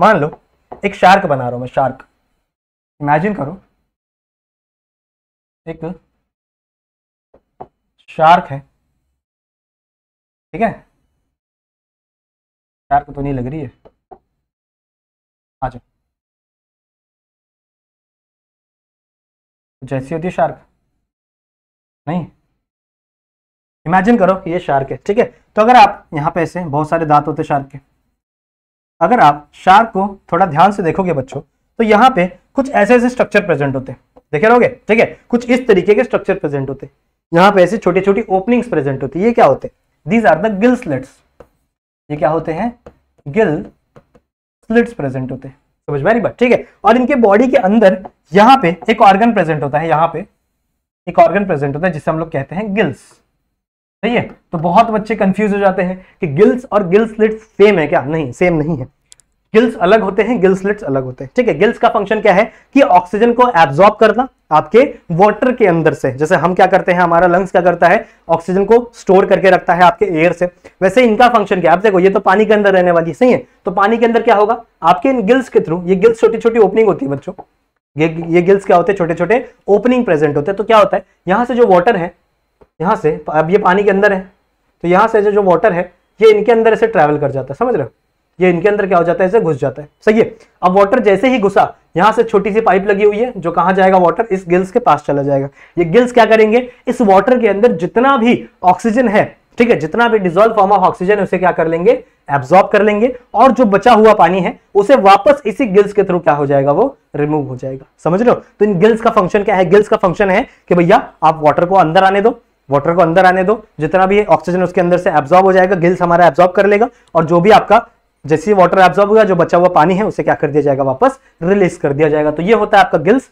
मान लो एक शार्क बना रहा हूं मैं शार्क इमेजिन करो एक शार्क है ठीक है शार्क तो नहीं लग रही है अच्छा जैसी होती है शार्क नहीं इमेजिन करो ये शार्क है ठीक है तो अगर आप यहाँ पे ऐसे बहुत सारे दांत होते शार्क के अगर आप शार्क को थोड़ा ध्यान से देखोगे बच्चों तो यहाँ पे कुछ ऐसे ऐसे स्ट्रक्चर प्रेजेंट होते देखे रहोगे ठीक है कुछ इस तरीके के स्ट्रक्चर प्रेजेंट होते यहाँ पे ऐसे छोटी छोटी ओपनिंग्स प्रेजेंट होती ये क्या होते these are the gill slits ये क्या होते हैं गिल स्लिट्स प्रेजेंट होते हैं समझ में बात ठीक है और इनके बॉडी के अंदर यहाँ पे एक ऑर्गन प्रेजेंट होता है यहाँ पे एक ऑर्गन प्रेजेंट होता है जिसे हम लोग कहते हैं गिल्स सही है तो बहुत बच्चे कंफ्यूज हो जाते हैं कि गिल्स और गिल्सलेट्स सेम है क्या नहीं सेम नहीं है गिल्स अलग होते हैं गिल्सलेट्स अलग होते हैं ठीक है गिल्स का फंक्शन क्या है कि ऑक्सीजन को एब्जॉर्ब करना आपके वाटर के अंदर से जैसे हम क्या करते हैं हमारा लंग्स क्या करता है ऑक्सीजन को स्टोर करके रखता है आपके एयर से वैसे इनका फंक्शन क्या आप देखो ये तो पानी के अंदर रहने वाली सही है तो पानी के अंदर क्या होगा आपके इन गिल्स के थ्रू ये गिल्स छोटी छोटी ओपनिंग होती है बच्चों ये ये गिल्स क्या होते हैं छोटे छोटे ओपनिंग प्रेजेंट होते हैं तो क्या होता है यहां से जो वॉटर है यहां से अब ये पानी के अंदर है तो यहां से जो वॉटर है ये इनके अंदर ऐसे ट्रेवल कर जाता है समझ रहे हो ये इनके अंदर क्या हो जाता है इसे घुस जाता है सही है अब वाटर जैसे ही घुसा यहां से छोटी सी पाइप लगी हुई है जो कहा जाएगा वाटर इस गिल्स के पास चला जाएगा ये गिल्स क्या करेंगे इस वाटर के अंदर जितना भी ऑक्सीजन है ठीक है जितना भी डिजोल्व फॉर्म ऑफ ऑक्सीजन है उसे क्या कर लेंगे एब्जॉर्ब कर लेंगे और जो बचा हुआ पानी है उसे वापस इसी गिल्स के थ्रू क्या हो जाएगा वो रिमूव हो जाएगा समझ लो तो इन गिल्स का फंक्शन क्या है गिल्स का फंक्शन है कि भैया आप वाटर को अंदर आने दो वाटर को अंदर आने दो जितना भी ऑक्सीजन उसके अंदर से एब्जॉर्ब हो जाएगा गिल्स हमारा एब्जॉर्ब कर लेगा और जो भी आपका जैसे वाटर एब्जॉर्ब हुआ जो बचा हुआ पानी है उसे क्या कर दिया जाएगा वापस रिलीज कर दिया जाएगा तो ये होता है आपका गिल्स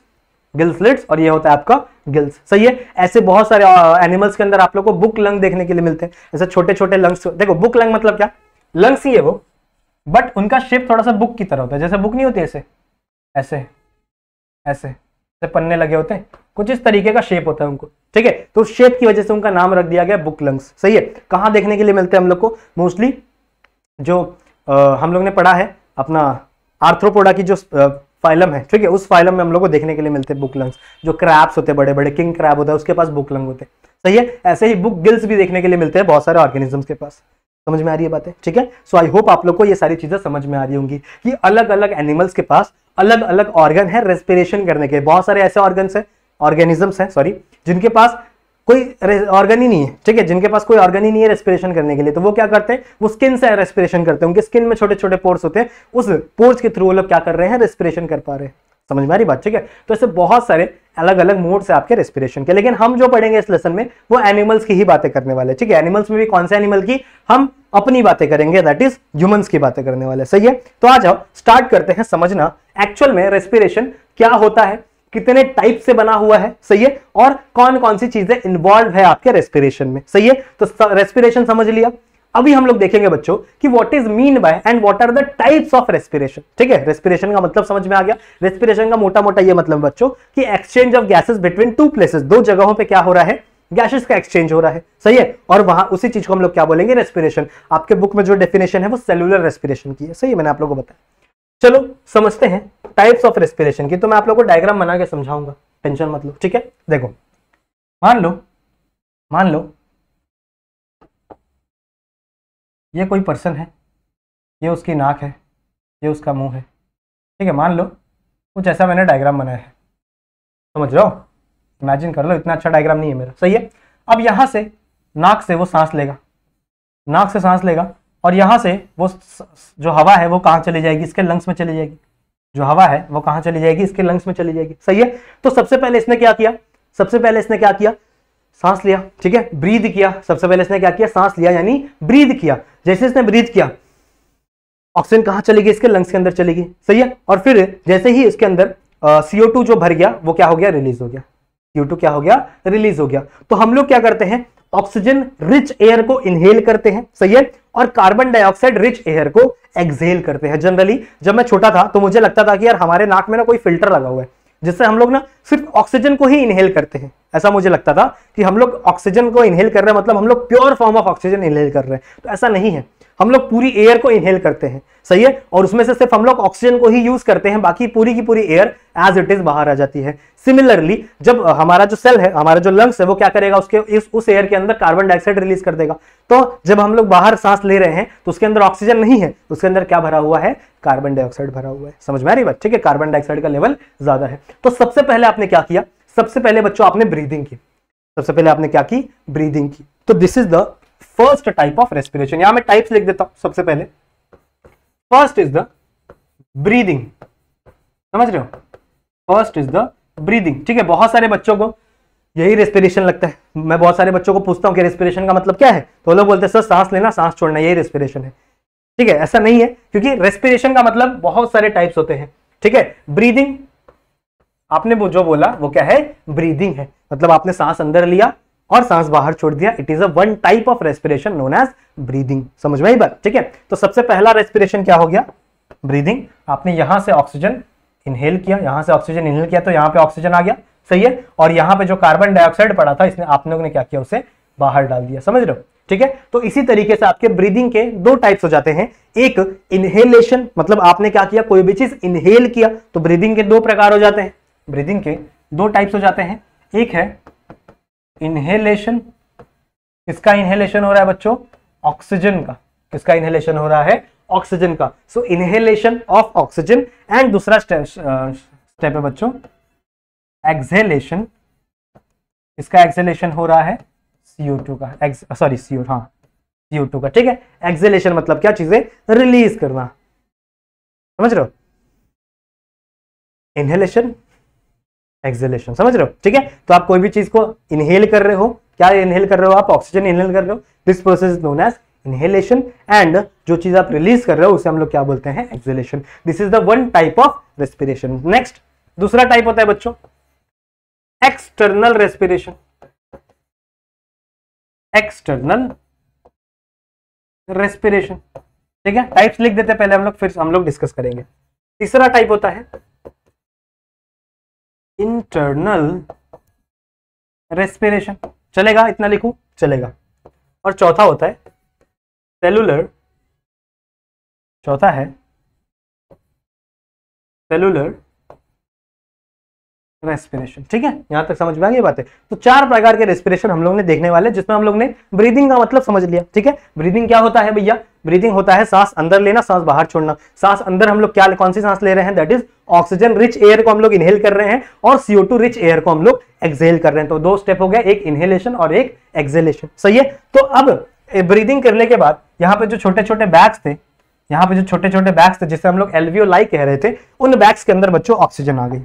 गिल्स लिट्स और ये होता है आपका गिल्स सही है ऐसे बहुत सारे एनिमल्स के अंदर आप लोग को बुक लंग देखने के लिए मिलते हैं ऐसे छोटे छोटे लंग्स देखो बुक लंग मतलब क्या लंग्स ही है वो बट उनका शेप थोड़ा सा बुक की तरह होता है जैसे बुक नहीं होती ऐसे ऐसे ऐसे जैसे पन्ने लगे होते हैं कुछ इस तरीके का शेप होता है उनको ठीक है तो शेप की वजह से उनका नाम रख दिया गया बुक लंग्स सही है कहाँ देखने के लिए मिलते हैं हम लोग को मोस्टली जो हम लोग ने पढ़ा है अपना आर्थ्रोपोडा की जो फाइलम है ठीक है उस फाइलम में हम लोग को देखने के लिए मिलते हैं बुक लंग्स जो क्रैप्स होते हैं बड़े बड़े किंग क्रैप होता है उसके पास बुक लंग होते हैं सही है ऐसे ही बुक गिल्स भी देखने के लिए मिलते हैं बहुत सारे ऑर्गेनिजम्स के पास समझ में आ रही है बातें ठीक है सो आई होप आप लोग को ये सारी चीज़ें समझ में आ रही होंगी कि अलग अलग एनिमल्स के पास अलग अलग ऑर्गन है रेस्पिरेशन करने के बहुत सारे ऐसे ऑर्गन्स हैं ऑर्गेनिजम्स हैं सॉरी जिनके पास कोई ऑर्गन ही नहीं है ठीक है जिनके पास कोई ऑर्गन ही नहीं है रेस्पिरेशन करने के लिए तो वो क्या करते हैं वो स्किन से रेस्पिरेशन करते हैं उनके स्किन में छोटे छोटे पोर्स होते हैं उस पोर्स के थ्रू वो लोग क्या कर रहे हैं रेस्पिरेशन कर पा रहे हैं समझ में आ रही बात ठीक है तो ऐसे बहुत सारे अलग अलग मोड्स है आपके रेस्पिरेशन के लेकिन हम जो पढ़ेंगे इस लेसन में वो एनिमल्स की ही बातें करने वाले ठीक है एनिमल्स में भी कौन से एनिमल की हम अपनी बातें करेंगे दैट इज ह्यूमंस की बातें करने वाले सही है तो आ जाओ स्टार्ट करते हैं समझना एक्चुअल में रेस्पिरेशन क्या होता है कितने टाइप से बना हुआ है सही है और कौन कौन सी चीजें इन्वॉल्व है आपके रेस्पिरेशन में सही है तो रेस्पिरेशन समझ लिया अभी हम लोग देखेंगे बच्चों कि what is mean by and what are the types of respiration ठीक है रेस्पिरेशन का मतलब समझ में आ गया रेस्पिरेशन का मोटा मोटा ये मतलब बच्चों कि exchange of gases between two places दो जगहों पे क्या हो रहा है गैसेस का एक्सचेंज हो रहा है सही है और वहां उसी चीज को हम लोग क्या बोलेंगे रेस्पिरेशन आपके बुक में जो डेफिनेशन है वो सेलुलर रेस्पिरेशन की है सही है मैंने आप लोगों को बताया चलो समझते हैं टाइप्स ऑफ रेस्पिरेशन की तो मैं आप लोग को डायग्राम बना के समझाऊंगा टेंशन मत लो ठीक है देखो मान लो मान लो ये कोई पर्सन है ये उसकी नाक है ये उसका मुंह है ठीक है मान लो कुछ ऐसा मैंने डायग्राम बनाया है समझ लो इमेजिन कर लो इतना अच्छा डायग्राम नहीं है मेरा सही है अब यहाँ से नाक से वो सांस लेगा नाक से सांस लेगा और यहाँ से वो जो हवा है वो कहाँ चली जाएगी इसके लंग्स में चली जाएगी जो हवा है वो कहां चली जाएगी इसके लंग्स में चली जाएगी सही है तो सबसे पहले इसने क्या किया सबसे पहले इसने क्या किया सांस लिया ठीक है ब्रीद किया सबसे पहले इसने क्या किया सांस लिया यानी ब्रीद किया जैसे इसने ब्रीद किया ऑक्सीजन कहां चलेगी इसके लंग्स के अंदर चलेगी सही है और फिर जैसे ही इसके अंदर सीओ टू जो भर गया वो क्या हो गया रिलीज हो गया सीओ क्या हो गया रिलीज हो गया तो हम लोग क्या करते हैं ऑक्सीजन रिच एयर को इनहेल करते हैं सही है और कार्बन डाइऑक्साइड रिच एयर को एक्सहेल करते हैं जनरली जब मैं छोटा था तो मुझे लगता था कि यार हमारे नाक में ना कोई फिल्टर लगा हुआ है जिससे हम लोग ना सिर्फ ऑक्सीजन को ही इनहेल करते हैं ऐसा मुझे लगता था कि हम लोग ऑक्सीजन को इनहेल कर रहे हैं मतलब हम लोग pure form of oxygen inhale कर रहे हैं तो ऐसा नहीं है हम लोग पूरी एयर को इनहेल करते हैं सही है और उसमें से सिर्फ हम लोग ऑक्सीजन को ही यूज करते हैं बाकी पूरी की पूरी एयर एज इट इज बाहर आ जाती है सिमिलरली जब हमारा जो सेल है हमारा जो लंग्स है वो क्या करेगा उसके इस उस एयर के अंदर कार्बन डाइऑक्साइड रिलीज कर देगा तो जब हम लोग बाहर सांस ले रहे हैं तो उसके अंदर ऑक्सीजन नहीं है तो उसके अंदर क्या भरा हुआ है कार्बन डाइऑक्साइड भरा हुआ है समझ में आ रही बात ठीक है कार्बन डाइऑक्साइड का लेवल ज्यादा है तो सबसे पहले आपने क्या किया सबसे पहले बच्चों आपने ब्रीदिंग की सबसे पहले आपने क्या की ब्रीदिंग की तो this is the first type of respiration यहां मैं टाइप्स लिख देता हूं सबसे पहले फर्स्ट इज द ब्रीदिंग समझ रहे हो फर्स्ट इज द ब्रीदिंग ठीक है बहुत सारे बच्चों को यही रेस्पिरेशन लगता है मैं बहुत सारे बच्चों को पूछता हूँ कि रेस्पिरेशन का मतलब क्या है तो लोग बोलते हैं सर सांस लेना सांस छोड़ना यही रेस्पिरेशन है ठीक है ऐसा नहीं है क्योंकि रेस्पिरेशन का मतलब बहुत सारे टाइप्स होते हैं ठीक है ब्रीदिंग आपने वो जो बोला वो क्या है ब्रीदिंग है मतलब आपने सांस अंदर लिया और सांस बाहर छोड़ दिया it is a one type of respiration known as breathing समझ में आई बात ठीक है तो सबसे पहला रेस्पिरेशन क्या हो गया ब्रीदिंग आपने यहां से ऑक्सीजन इनहेल किया यहां से ऑक्सीजन इनहेल किया तो यहां पे ऑक्सीजन आ गया सही है और यहां पे जो कार्बन डाइऑक्साइड पड़ा था इसने आप लोगों ने क्या किया उसे बाहर डाल दिया समझ रहे हो ठीक है तो इसी तरीके से आपके ब्रीदिंग के दो टाइप्स हो जाते हैं एक इनहेलेशन मतलब आपने क्या किया कोई भी चीज इनहेल किया तो ब्रीदिंग के दो प्रकार हो जाते हैं ब्रीदिंग के दो टाइप्स हो जाते हैं एक है इनहेलेशन किसका इनहेलेशन हो रहा है बच्चों ऑक्सीजन का किसका इनहेलेशन हो रहा है ऑक्सीजन का so inhalation of oxygen and दूसरा स्टेप है बच्चों एक्सहेलेशन इसका एक्सहेलेशन हो रहा है सीओ टू का सॉरी सीओ हाँ सीओ टू का ठीक है एक्सहेलेशन मतलब क्या चीजें रिलीज करना समझ रहे हो इनहेलेशन एक्सेलेशन समझ रहे हो ठीक है तो आप कोई भी चीज को इनहेल कर रहे हो क्या इनहेल कर रहे हो आप ऑक्सीजन इनहेल कर रहे हो this process is known as inhalation and जो चीज आप रिलीज कर रहे हो उसे हम लोग क्या बोलते हैं exhalation this is the one type of respiration next दूसरा टाइप होता है बच्चों एक्सटर्नल रेस्पिरेशन एक्सटर्नल रेस्पिरेशन ठीक है टाइप्स लिख देते हैं पहले हम लोग फिर हम लोग डिस्कस करेंगे तीसरा टाइप होता है इंटरनल रेस्पिरेशन चलेगा इतना लिखू चलेगा और चौथा होता है सेलुलर चौथा है सेलुलर रेस्पिरेशन ठीक है यहां तक समझ में आ गई है तो चार प्रकार के रेस्पिरेशन हम लोग ने देखने वाले जिसमें हम लोग ने ब्रीदिंग का मतलब समझ लिया ठीक है ब्रीदिंग क्या होता है भैया ब्रीदिंग होता है सांस अंदर लेना सांस बाहर छोड़ना सांस अंदर हम लोग क्या कौन सी सांस ले रहे हैं that is oxygen rich air को हम लोग इनहेल कर रहे हैं और सीओ टू रिच एयर को हम लोग एक्सेल कर रहे हैं तो दो स्टेप हो गया एक इनहेलेशन और एक एक्सेलेशन सही है तो अब ब्रीदिंग करने के बाद यहाँ पे जो छोटे छोटे बैग्स थे यहाँ पे जो छोटे छोटे बैग्स थे जिसे हम लोग एलवीओ लाई कह रहे थे उन बैग्स के अंदर बच्चों ऑक्सीजन आ गई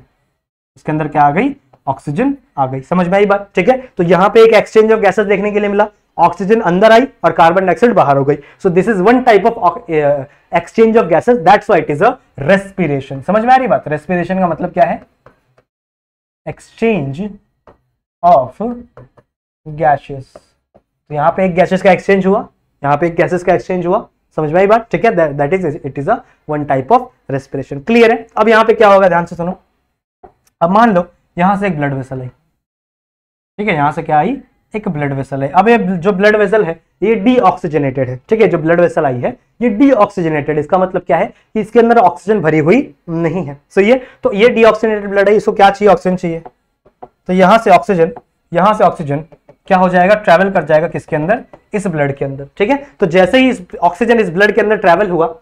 इसके अंदर क्या आ गई ऑक्सीजन आ गई समझ में आई बात ठीक है तो यहाँ पे एक एक्सचेंज ऑफ गैसेस देखने के लिए मिला ऑक्सीजन अंदर आई और कार्बन डाइऑक्साइड बाहर हो गई so this is one type of exchange of gases that's why it is a respiration समझ में आ रही बात रेस्पिरेशन का मतलब क्या है एक्सचेंज ऑफ गैसेस तो यहां पे एक गैसेस का एक्सचेंज हुआ यहां पे एक गैसेस का एक्सचेंज हुआ समझ में आई बात ठीक है that is it is a one type of respiration clear है अब यहां पे क्या होगा ध्यान से सुनो अब मान लो यहां से एक ब्लड वेसल आई ठीक है यहां से क्या आई एक ब्लड वेसल है अब ये जो ब्लड वेसल है ये डीऑक्सीजनेटेड है ठीक है जो ब्लड वेसल आई है ये डीऑक्सीजनेटेड इसका मतलब क्या है कि इसके अंदर ऑक्सीजन भरी हुई नहीं है सो so ये तो ये डीऑक्सीजनेटेड ब्लड है इसको क्या चाहिए ऑक्सीजन चाहिए तो यहां से ऑक्सीजन यहां से ऑक्सीजन क्या हो जाएगा ट्रेवल कर जाएगा किसके अंदर इस ब्लड के अंदर ठीक है तो जैसे ही ऑक्सीजन इस ब्लड के अंदर ट्रेवल हुआ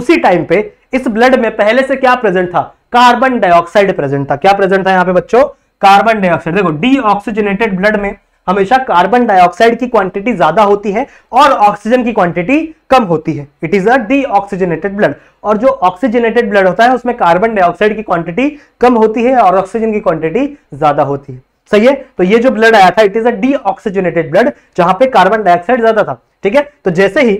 उसी टाइम पे इस ब्लड में पहले से क्या प्रेजेंट था कार्बन डाइऑक्साइड प्रेजेंट था क्या प्रेजेंट था यहाँ पे बच्चों कार्बन डाइऑक्साइड देखो डीऑक्सीजनेटेड ब्लड में हमेशा कार्बन डाइऑक्साइड की क्वांटिटी ज्यादा होती है और ऑक्सीजन की क्वांटिटी कम होती है it is a deoxygenated blood और जो ऑक्सीजनेटेड ब्लड होता है उसमें कार्बन डाइऑक्साइड की क्वांटिटी कम होती है और ऑक्सीजन की क्वांटिटी ज्यादा होती है सही है तो ये जो ब्लड आया था it is a deoxygenated blood जहां पे कार्बन डाइऑक्साइड ज्यादा था ठीक है तो जैसे ही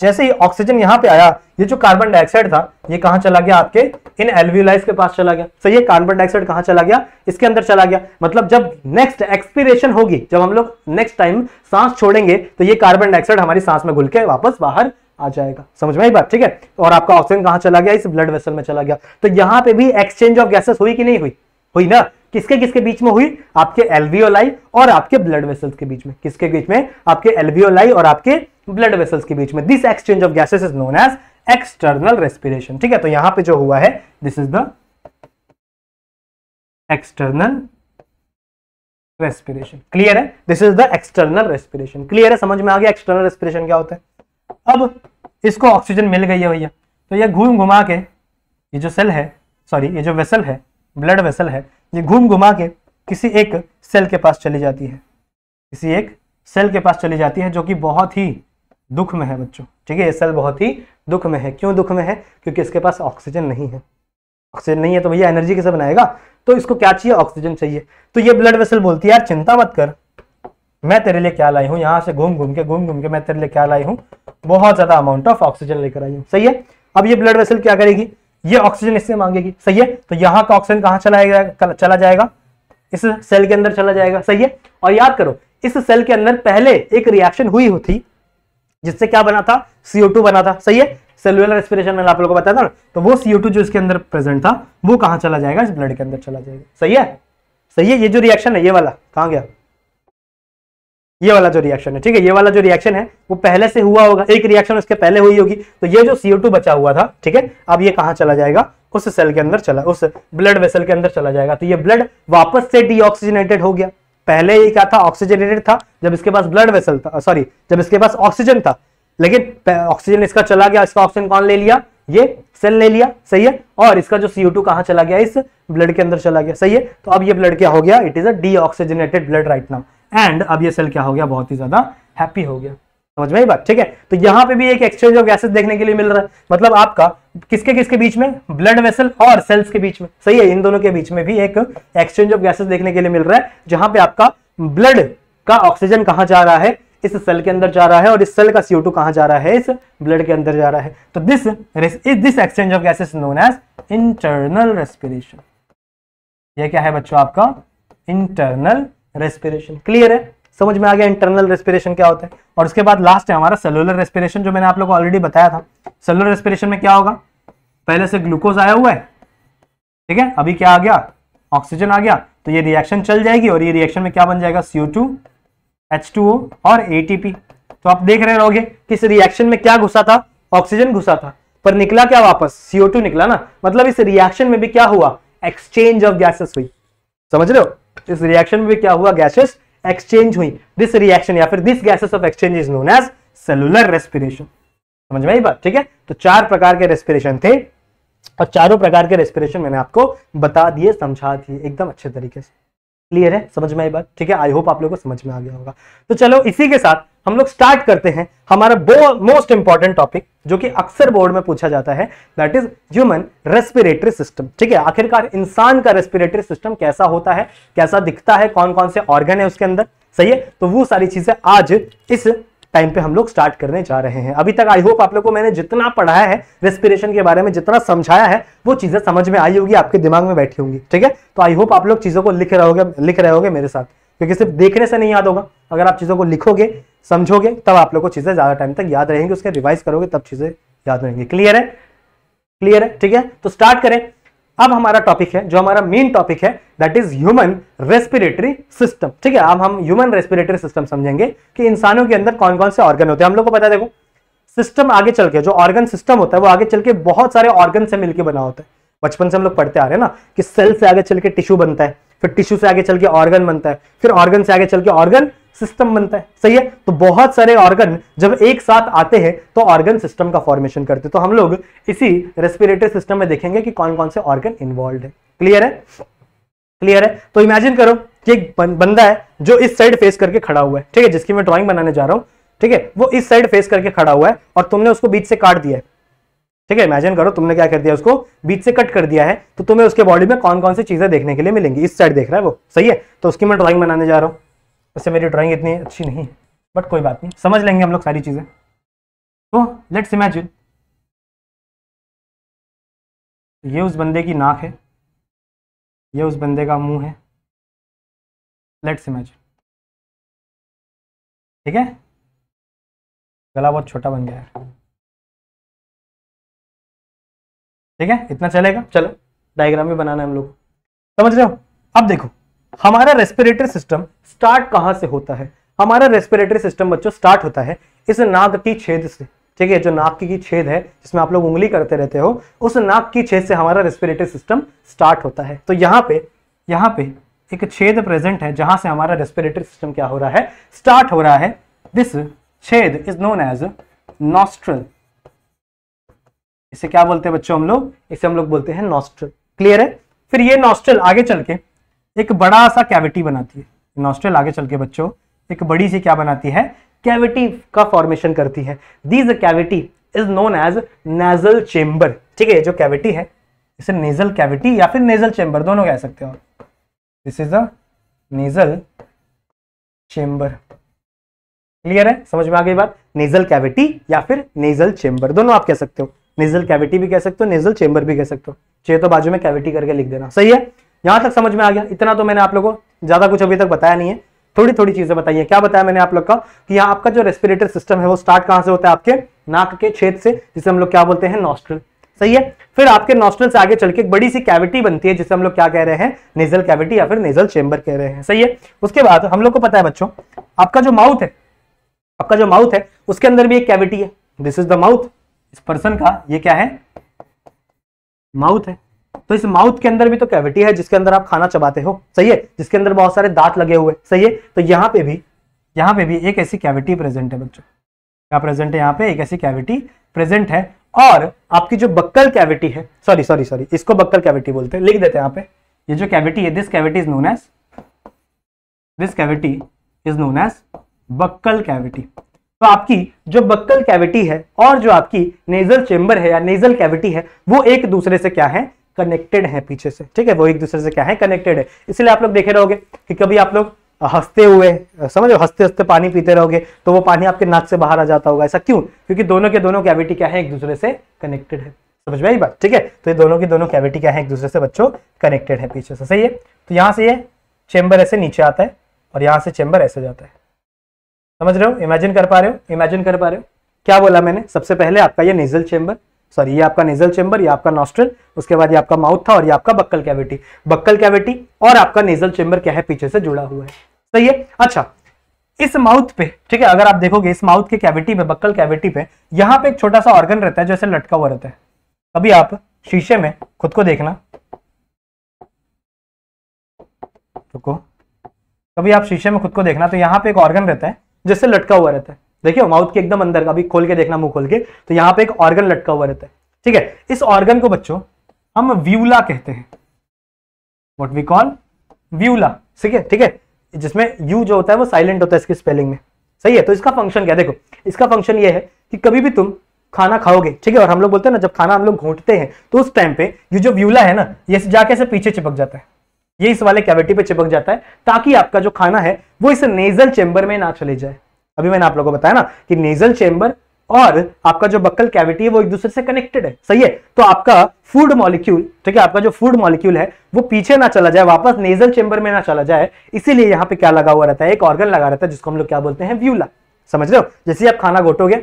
जैसे ही ऑक्सीजन यहां पे आया ये जो कार्बन डाइऑक्साइड था ये कहाँ चला गया आपके इन एल्व्यूलाइज के पास चला गया तो so, ये कार्बन डाइऑक्साइड कहां चला गया इसके अंदर चला गया मतलब जब नेक्स्ट एक्सपीरेशन होगी जब हम लोग नेक्स्ट टाइम सांस छोड़ेंगे तो ये कार्बन डाइऑक्साइड हमारी सांस में घुल के वापस बाहर आ जाएगा समझ में ही बात ठीक है और आपका ऑक्सीजन कहां चला गया इस ब्लड वेसल में चला गया तो यहां पर भी एक्सचेंज ऑफ गैसेस हुई कि नहीं हुई हुई ना किसके किसके बीच में हुई आपके एल्वीओलाई और आपके ब्लड वेसल्स के बीच में किसके बीच में आपके एल्वीओलाई और आपके ब्लड वेसल्स के बीच में this exchange of gases is known as external respiration ठीक है तो यहां पे जो हुआ है this is the external respiration clear है this is the external respiration clear है समझ में आ गया एक्सटर्नल रेस्पिरेशन क्या होता है अब इसको ऑक्सीजन मिल गई है भैया तो ये घूम घुमा के ये जो सेल है सॉरी ये जो वेसल है ब्लड वेसल है ये घूम घुमा के किसी एक सेल के पास चली जाती है किसी एक सेल के पास चली जाती है जो कि बहुत ही दुख में है बच्चों ठीक है ये सेल बहुत ही दुख में है क्यों दुख में है क्योंकि इसके पास ऑक्सीजन नहीं है ऑक्सीजन नहीं है तो भैया एनर्जी कैसे बनाएगा तो इसको क्या चाहिए ऑक्सीजन चाहिए तो ये ब्लड वेसल बोलती है यार चिंता मत कर मैं तेरे लिए क्या लाई हूँ यहाँ से घूम घूम के घूम घूम के मैं तेरे लिए क्या लाई हूँ बहुत ज्यादा अमाउंट ऑफ ऑक्सीजन लेकर आई हूँ सही है अब ये ब्लड वेसल क्या करेगी ये ऑक्सीजन इससे मांगेगी सही है तो यहाँ का ऑक्सीजन कहाँ चला जाएगा चला जाएगा इस सेल के अंदर चला जाएगा सही है और याद करो इस सेल के अंदर पहले एक रिएक्शन हुई थी जिससे क्या बना था सीओ टू बना था सही है सेलुलर रेस्पिरेशन मैंने आप लोगों को बताया था ना तो वो सीओ टू जो इसके अंदर प्रेजेंट था वो कहां चला जाएगा इस ब्लड के अंदर चला जाएगा सही है सही है ये जो रिएक्शन है ये वाला कहां गया ये वाला जो रिएक्शन है ठीक है ये वाला जो रिएक्शन है वो पहले से हुआ होगा एक रिएक्शन उसके पहले हुई होगी तो ये जो सीओ टू बचा हुआ था ठीक है अब ये कहां चला जाएगा उस सेल के अंदर चला उस ब्लड वेसल के अंदर चला जाएगा तो ये ब्लड वापस से डीऑक्सीजनेटेड हो गया पहले ये क्या था ऑक्सीजनेटेड था जब इसके पास ब्लड वेसल था सॉरी जब इसके पास ऑक्सीजन था लेकिन ऑक्सीजन इसका चला गया इसका ऑक्सीजन कौन ले लिया ये सेल ले लिया सही है और इसका जो सीओ टू कहां चला गया इस ब्लड के अंदर चला गया सही है तो अब ये ब्लड क्या हो गया it is a deoxygenated blood right now and अब ये सेल क्या हो गया बहुत ही ज्यादा हैप्पी हो गया समझ में बात ठीक है तो यहाँ पे भी एक एक्सचेंज ऑफ गैसेस देखने के लिए मिल रहा है मतलब आपका किसके किसके बीच में ब्लड वेसल और सेल्स के बीच में सही है इन दोनों के बीच में भी एक एक्सचेंज ऑफ गैसेस देखने के लिए मिल रहा है जहां पे आपका ब्लड का ऑक्सीजन कहां जा रहा है इस सेल के अंदर जा रहा है और इस सेल का सीओ टू कहां जा रहा है इस ब्लड के अंदर जा रहा है तो this this exchange of gases known as internal respiration यह क्या है बच्चों आपका इंटरनल रेस्पिरेशन क्लियर है समझ में आ गया इंटरनल रेस्पिरेशन क्या होता है और उसके बाद लास्ट है हमारा सेलुलर रेस्पिरेशन जो मैंने आप लोग को ऑलरेडी बताया था सेलुलर रेस्पिरेशन में क्या होगा पहले से ग्लूकोज आया हुआ है ठीक है अभी क्या आ गया ऑक्सीजन आ गया तो ये रिएक्शन चल जाएगी और ये रिएक्शन में क्या बन जाएगा CO two H two O और एटीपी तो आप देख रहे रहोगे कि इस रिएक्शन में क्या घुसा था ऑक्सीजन घुसा था पर निकला क्या वापस सीओ टू निकला ना मतलब इस रिएक्शन में भी क्या हुआ एक्सचेंज ऑफ गैसेस हुई समझ रहे हो इस रिएक्शन में भी क्या हुआ गैसेस एक्सचेंज हुई दिस रिएक्शन या फिर this gases of exchange is known as cellular respiration समझ में आई बात ठीक है तो चार प्रकार के रेस्पिरेशन थे और चारों प्रकार के रेस्पिरेशन मैंने आपको बता दिए समझा दिए एकदम अच्छे तरीके से क्लियर है समझ में आई बात ठीक है आई होप आप लोगों को समझ में आ गया होगा तो चलो इसी के साथ हम लोग स्टार्ट करते हैं हमारा मोस्ट इंपॉर्टेंट टॉपिक जो कि अक्सर बोर्ड में पूछा जाता है that is human respiratory system ठीक है आखिरकार इंसान का रेस्पिरेटरी सिस्टम कैसा होता है कैसा दिखता है कौन कौन से ऑर्गन है उसके अंदर सही है तो वो सारी चीजें आज इस टाइम पे हम लोग स्टार्ट करने जा रहे हैं अभी तक आई होप आप लोग को मैंने जितना पढ़ाया है रेस्पिरेशन के बारे में जितना समझाया है वो चीजें समझ में आई होगी आपके दिमाग में बैठी होंगी ठीक है तो आई होप आप लोग चीजों को लिख रहे हो लिख रहे होगे मेरे साथ क्योंकि सिर्फ देखने से नहीं याद होगा अगर आप चीजों को लिखोगे समझोगे तब आप लोग को चीज़ें ज़्यादा टाइम तक याद रहेंगे उसके रिवाइज करोगे तब चीज़ें याद रहेंगे क्लियर है क्लियर है ठीक है तो स्टार्ट करें अब हमारा टॉपिक है जो हमारा मेन टॉपिक है that is human respiratory system ठीक है अब हम ह्यूमन रेस्पिरेटरी सिस्टम समझेंगे कि इंसानों के अंदर कौन कौन से ऑर्गन होते हैं हम लोग को पता देखो सिस्टम आगे चल के जो ऑर्गन सिस्टम होता है वो आगे चल के बहुत सारे ऑर्गन से मिलकर बना होता है बचपन से हम लोग पढ़ते आ रहे हैं ना कि सेल से आगे चल के टिश्यू बनता है फिर टिश्यू से आगे चल के ऑर्गन बनता है फिर ऑर्गन से आगे चल के ऑर्गन सिस्टम बनता है सही है तो बहुत सारे ऑर्गन जब एक साथ आते हैं तो ऑर्गन सिस्टम का फॉर्मेशन करते हैं तो हम लोग इसी रेस्पिरेटरी सिस्टम में देखेंगे कि कौन कौन से ऑर्गन इन्वॉल्व है क्लियर है क्लियर है तो इमेजिन करो कि एक बंदा है जो इस साइड फेस करके खड़ा हुआ है ठीक है जिसकी मैं ड्रॉइंग बनाने जा रहा हूँ ठीक है वो इस साइड फेस करके खड़ा हुआ है और तुमने उसको बीच से काट दिया है ठीक है इमेजिन करो तुमने क्या कर दिया उसको बीच से कट कर दिया है तो तुम्हें उसके बॉडी में कौन कौन सी चीजें देखने के लिए मिलेंगी इस साइड देख रहा है वो सही है तो उसकी मैं ड्रॉइंग बनाने जा रहा हूँ वैसे मेरी ड्राइंग इतनी अच्छी नहीं है बट कोई बात नहीं समझ लेंगे हम लोग सारी चीज़ें तो लेट्स इमेजिन ये उस बंदे की नाक है ये उस बंदे का मुंह है लेट्स इमेजिन ठीक है गला बहुत छोटा बन गया है ठीक है इतना चलेगा चलो डायग्राम भी बनाना है हम लोग समझ रहे हो अब देखो हमारा रेस्पिरेटरी सिस्टम स्टार्ट कहाँ से होता है हमारा रेस्पिरेटरी सिस्टम बच्चों स्टार्ट होता है इस नाक की छेद से ठीक है जो नाक की छेद है जिसमें आप लोग उंगली करते रहते हो उस नाक की छेद से हमारा रेस्पिरेटरी सिस्टम स्टार्ट होता है तो यहाँ पे यहाँ पे एक छेद प्रेजेंट है जहां से हमारा रेस्पिरेटरी सिस्टम क्या हो रहा है स्टार्ट हो रहा है दिस छेद इज नोन एज नॉस्ट्रल इसे क्या बोलते हैं बच्चों हम लोग इसे हम लोग बोलते हैं नॉस्ट्रल क्लियर है फिर ये नॉस्ट्रल आगे चल के एक बड़ा सा कैविटी बनाती है नॉस्ट्रल आगे चल के बच्चों एक बड़ी सी क्या बनाती है कैविटी का फॉर्मेशन करती है these cavity is known as nasal chamber ठीक है जो कैविटी है इसे नेजल कैविटी या फिर नेजल चेंबर दोनों कह सकते हो this is a nasal chamber clear है समझ में आ गई बात नेजल कैविटी या फिर नेजल चेंबर दोनों आप कह सकते हो नेजल कैविटी भी कह सकते हो नेजल चेंबर भी कह सकते हो चाहे तो बाजू में कैविटी करके लिख देना सही है यहां तक समझ में आ गया इतना तो मैंने आप लोगों को ज़्यादा कुछ अभी तक बताया नहीं है थोड़ी थोड़ी चीज़ें बताई है क्या बताया मैंने आप लोग का कि आपका जो रेस्पिरेटरी सिस्टम है वो स्टार्ट कहां से होता है आपके नाक के छेद से जिसे हम लोग क्या बोलते हैं नॉस्ट्रल सही है फिर आपके नॉस्ट्रल से आगे चल के एक बड़ी सी कैविटी बनती है जिसे हम लोग क्या कह रहे हैं नेजल कैविटी या फिर नेजल चेम्बर कह रहे हैं सही है उसके बाद हम लोग को पता है बच्चों आपका जो माउथ है आपका जो माउथ है उसके अंदर भी एक कैविटी है दिस इज द माउथ इस पर्सन का ये क्या है माउथ है तो इस माउथ के अंदर भी तो कैविटी है जिसके अंदर आप खाना चबाते हो सही है जिसके अंदर बहुत सारे दांत लगे हुए सही है तो यहाँ पे भी यहाँ पे भी एक ऐसी कैविटी प्रेजेंट है बच्चों क्या प्रेजेंट है यहाँ पे एक ऐसी कैविटी प्रेजेंट है और आपकी जो बक्कल कैविटी है सॉरी सॉरी सॉरी इसको बक्कल कैविटी बोलते हैं लिख देते हैं यहाँ पे ये जो कैविटी है this cavity is known as this cavity is known as buccal cavity तो आपकी जो बक्कल कैविटी है और जो आपकी नेजल चेंबर है या नेजल कैविटी है वो एक दूसरे से क्या है कनेक्टेड है पीछे से ठीक है वो एक दूसरे से क्या है कनेक्टेड है इसलिए आप लोग देखे रहोगे कि कभी आप लोग हंसते हुए समझो हंसते हंसते पानी पीते रहोगे तो वो पानी आपके नाक से बाहर आ जाता होगा ऐसा क्यों क्योंकि दोनों के दोनों कैविटी क्या है एक दूसरे से कनेक्टेड है समझ में आई बात ठीक है तो ये दोनों की दोनों कैविटी क्या है एक दूसरे से बच्चों कनेक्टेड है पीछे से सही है तो यहाँ से ये चेंबर ऐसे नीचे आता है और यहाँ से चेंबर ऐसे जाता है समझ रहे हो इमेजिन कर पा रहे हो इमेजिन कर पा रहे हो क्या बोला मैंने सबसे पहले आपका ये नेजल चेंबर सॉरी ये आपका नेजल चेंबर ये आपका नॉस्ट्रल उसके बाद ये आपका माउथ था और ये आपका बक्कल कैविटी बक्कल कैविटी और आपका नेजल चेंबर क्या है पीछे से जुड़ा हुआ है सही है अच्छा इस माउथ पे ठीक है अगर आप देखोगे इस माउथ के कैविटी पे बक्कल कैविटी पे यहाँ पे एक छोटा सा ऑर्गन रहता है जैसे लटका हुआ रहता है अभी आप शीशे में खुद को देखना रुको कभी आप शीशे में खुद को देखना तो यहाँ पे एक ऑर्गन रहता है जैसे लटका हुआ रहता है देखियो माउथ के एकदम अंदर का अभी खोल के देखना मुंह खोल के तो यहाँ पे एक ऑर्गन लटका हुआ रहता है ठीक है इस ऑर्गन को बच्चों हम व्यूला कहते हैं वॉट वी कॉल व्यूला ठीक है ठीक है जिसमें यू जो होता है वो साइलेंट होता है इसकी स्पेलिंग में सही है तो इसका फंक्शन क्या देखो इसका फंक्शन ये है कि कभी भी तुम खाना खाओगे ठीक है और हम लोग बोलते हैं ना जब खाना हम लोग घोटते हैं तो उस टाइम पे ये जो व्यूला है ना ये जाके से पीछे चिपक जाता है ये इस वाले कैविटी पे चिपक जाता है ताकि आपका जो खाना है वो इस नेजल चेम्बर में ना चले जाए अभी मैंने आप लोगों को बताया ना कि नेजल चेम्बर और आपका जो बक्कल कैविटी है वो एक दूसरे से कनेक्टेड है सही है तो आपका फूड मॉलिक्यूल ठीक है आपका जो फूड मॉलिक्यूल है वो पीछे ना चला जाए वापस नेजल चेंबर में ना चला जाए इसीलिए यहाँ पे क्या लगा हुआ रहता है एक ऑर्गन लगा रहता है जिसको हम लोग क्या बोलते हैं व्यूला समझ रहे हो जैसे आप खाना घोटोगे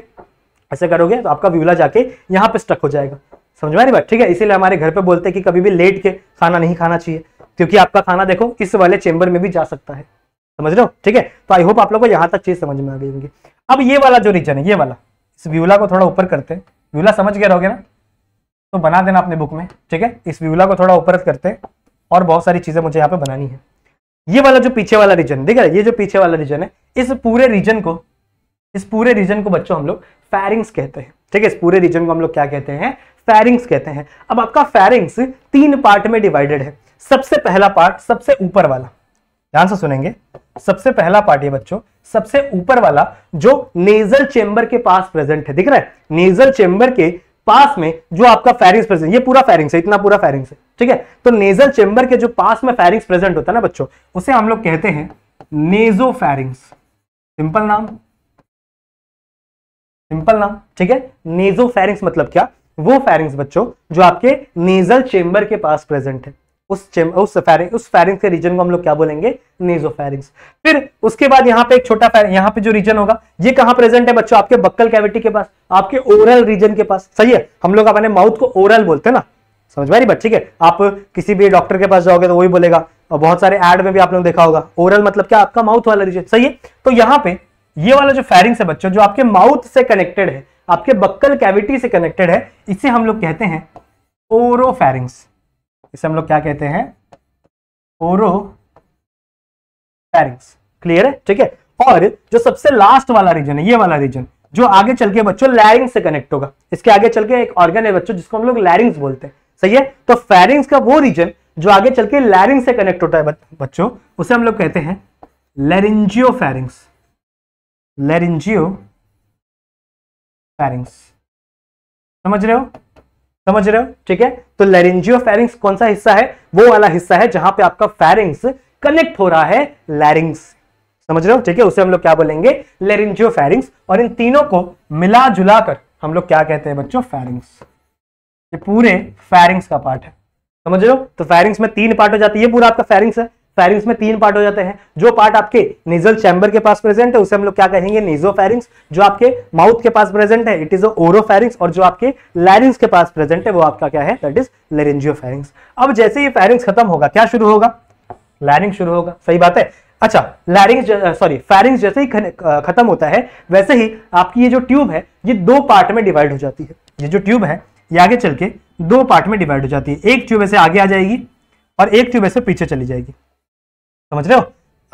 ऐसे करोगे तो आपका व्यूला जाके यहाँ पे स्टक हो जाएगा समझ में बात ठीक है इसीलिए हमारे घर पर बोलते हैं कि कभी भी लेट के खाना नहीं खाना चाहिए क्योंकि आपका खाना देखो इस वाले चेंबर में भी जा सकता है समझ रहे हो ठीक है तो आई होप आप लोग को यहाँ तक चीज समझ में आ गई होगी अब ये वाला जो रीजन है ये वाला इस व्यूला को थोड़ा ऊपर करते हैं व्यूला समझ गया रहोगे ना तो बना देना अपने बुक में ठीक है इस व्यूला को थोड़ा ऊपर करते हैं और बहुत सारी चीजें मुझे यहाँ पे बनानी है ये वाला जो पीछे वाला रीजन देखा ये जो पीछे वाला रीजन है इस पूरे रीजन को इस पूरे रीजन को बच्चों हम लोग फेरिंग्स कहते हैं ठीक है इस पूरे रीजन को हम लोग क्या कहते हैं फेरिंग्स कहते हैं अब आपका फेरिंग्स तीन पार्ट में डिवाइडेड है सबसे पहला पार्ट सबसे ऊपर वाला ध्यान से सुनेंगे सबसे पहला पार्ट है बच्चों सबसे ऊपर वाला जो नेजल चेंबर के पास प्रेजेंट है दिख रहा है नेजल चेंबर के पास में जो आपका फेरिंग्स प्रेजेंट ये पूरा फेरिंग्स है इतना पूरा फेरिंग्स है ठीक है तो नेजल चेंबर के जो पास में फेरिंग्स प्रेजेंट होता है ना बच्चों उसे हम लोग कहते हैं नेजो फेरिंग्स सिंपल नाम सिंपल नाम ठीक है नेजो फेरिंग्स मतलब क्या वो फेरिंग्स बच्चों जो आपके नेजल चेंबर के पास प्रेजेंट है उस चेम उस फैरिंग उस फैरिंग के रीजन को हम लोग क्या बोलेंगे नेजो फैरिंग्स फिर उसके बाद यहाँ पे एक छोटा यहाँ पे जो रीजन होगा ये कहाँ प्रेजेंट है बच्चों आपके बक्कल कैविटी के पास आपके ओरल रीजन के पास सही है हम लोग अपने माउथ को ओरल बोलते हैं ना समझ में ठीक है आप किसी भी डॉक्टर के पास जाओगे तो वही बोलेगा और बहुत सारे एड में भी आप लोग देखा होगा ओरल मतलब क्या आपका माउथ वाला रीजन सही है तो यहाँ पे ये वाला जो फेरिंग है बच्चों जो आपके माउथ से कनेक्टेड है आपके बक्कल कैविटी से कनेक्टेड है इसे हम लोग कहते हैं ओरोफेरिंग्स इसे हम लोग क्या कहते हैं ओरो पैरिंग्स क्लियर है ठीक है और जो सबसे लास्ट वाला रीजन है ये वाला रीजन जो आगे चल के बच्चों लैरिंग से कनेक्ट होगा इसके आगे चल के एक ऑर्गन है बच्चों जिसको हम लोग लैरिंग्स बोलते हैं सही है तो फेरिंग्स का वो रीजन जो आगे चल के लैरिंग से कनेक्ट होता है बच्चों उसे हम लोग कहते हैं लेरिंजियो फेरिंग्स लेरिंजियो फेरिंग्स समझ रहे हो समझ रहे हो ठीक है तो लैरिंजियो फेरिंग्स कौन सा हिस्सा है वो वाला हिस्सा है जहां पे आपका फेरिंग्स कनेक्ट हो रहा है लैरिंग्स समझ रहे हो ठीक है उसे हम लोग क्या बोलेंगे लेरेंजियो फेरिंग्स और इन तीनों को मिला जुला कर हम लोग क्या कहते हैं बच्चों फेरिंग्स ये पूरे फेरिंग्स का पार्ट है समझ रहे हो तो फेरिंग्स में तीन पार्ट हो जाती है पूरा आपका फेरिंग्स है फेरिंग्स में तीन पार्ट हो जाते हैं जो पार्ट आपके निजल चैम्बर के पास प्रेजेंट है उसे हम लोग क्या कहेंगे निजो फेरिंग्स जो आपके माउथ के पास प्रेजेंट है इट इज ओरो फेरिंग्स और जो आपके लैरिंग्स के पास प्रेजेंट है वो आपका क्या है दैट इज लेरेंजियो फेरिंग्स अब जैसे ही फेरिंग्स खत्म होगा क्या शुरू होगा लैरिंग शुरू होगा सही बात है अच्छा लैरिंग्स सॉरी फेरिंग्स जैसे ही खत्म होता है वैसे ही आपकी ये जो ट्यूब है ये दो पार्ट में डिवाइड हो जाती है ये जो ट्यूब है ये आगे चल के दो पार्ट में डिवाइड हो जाती है एक ट्यूब ऐसे आगे आ जाएगी और एक ट्यूब ऐसे पीछे चली जाएगी समझ रहे हो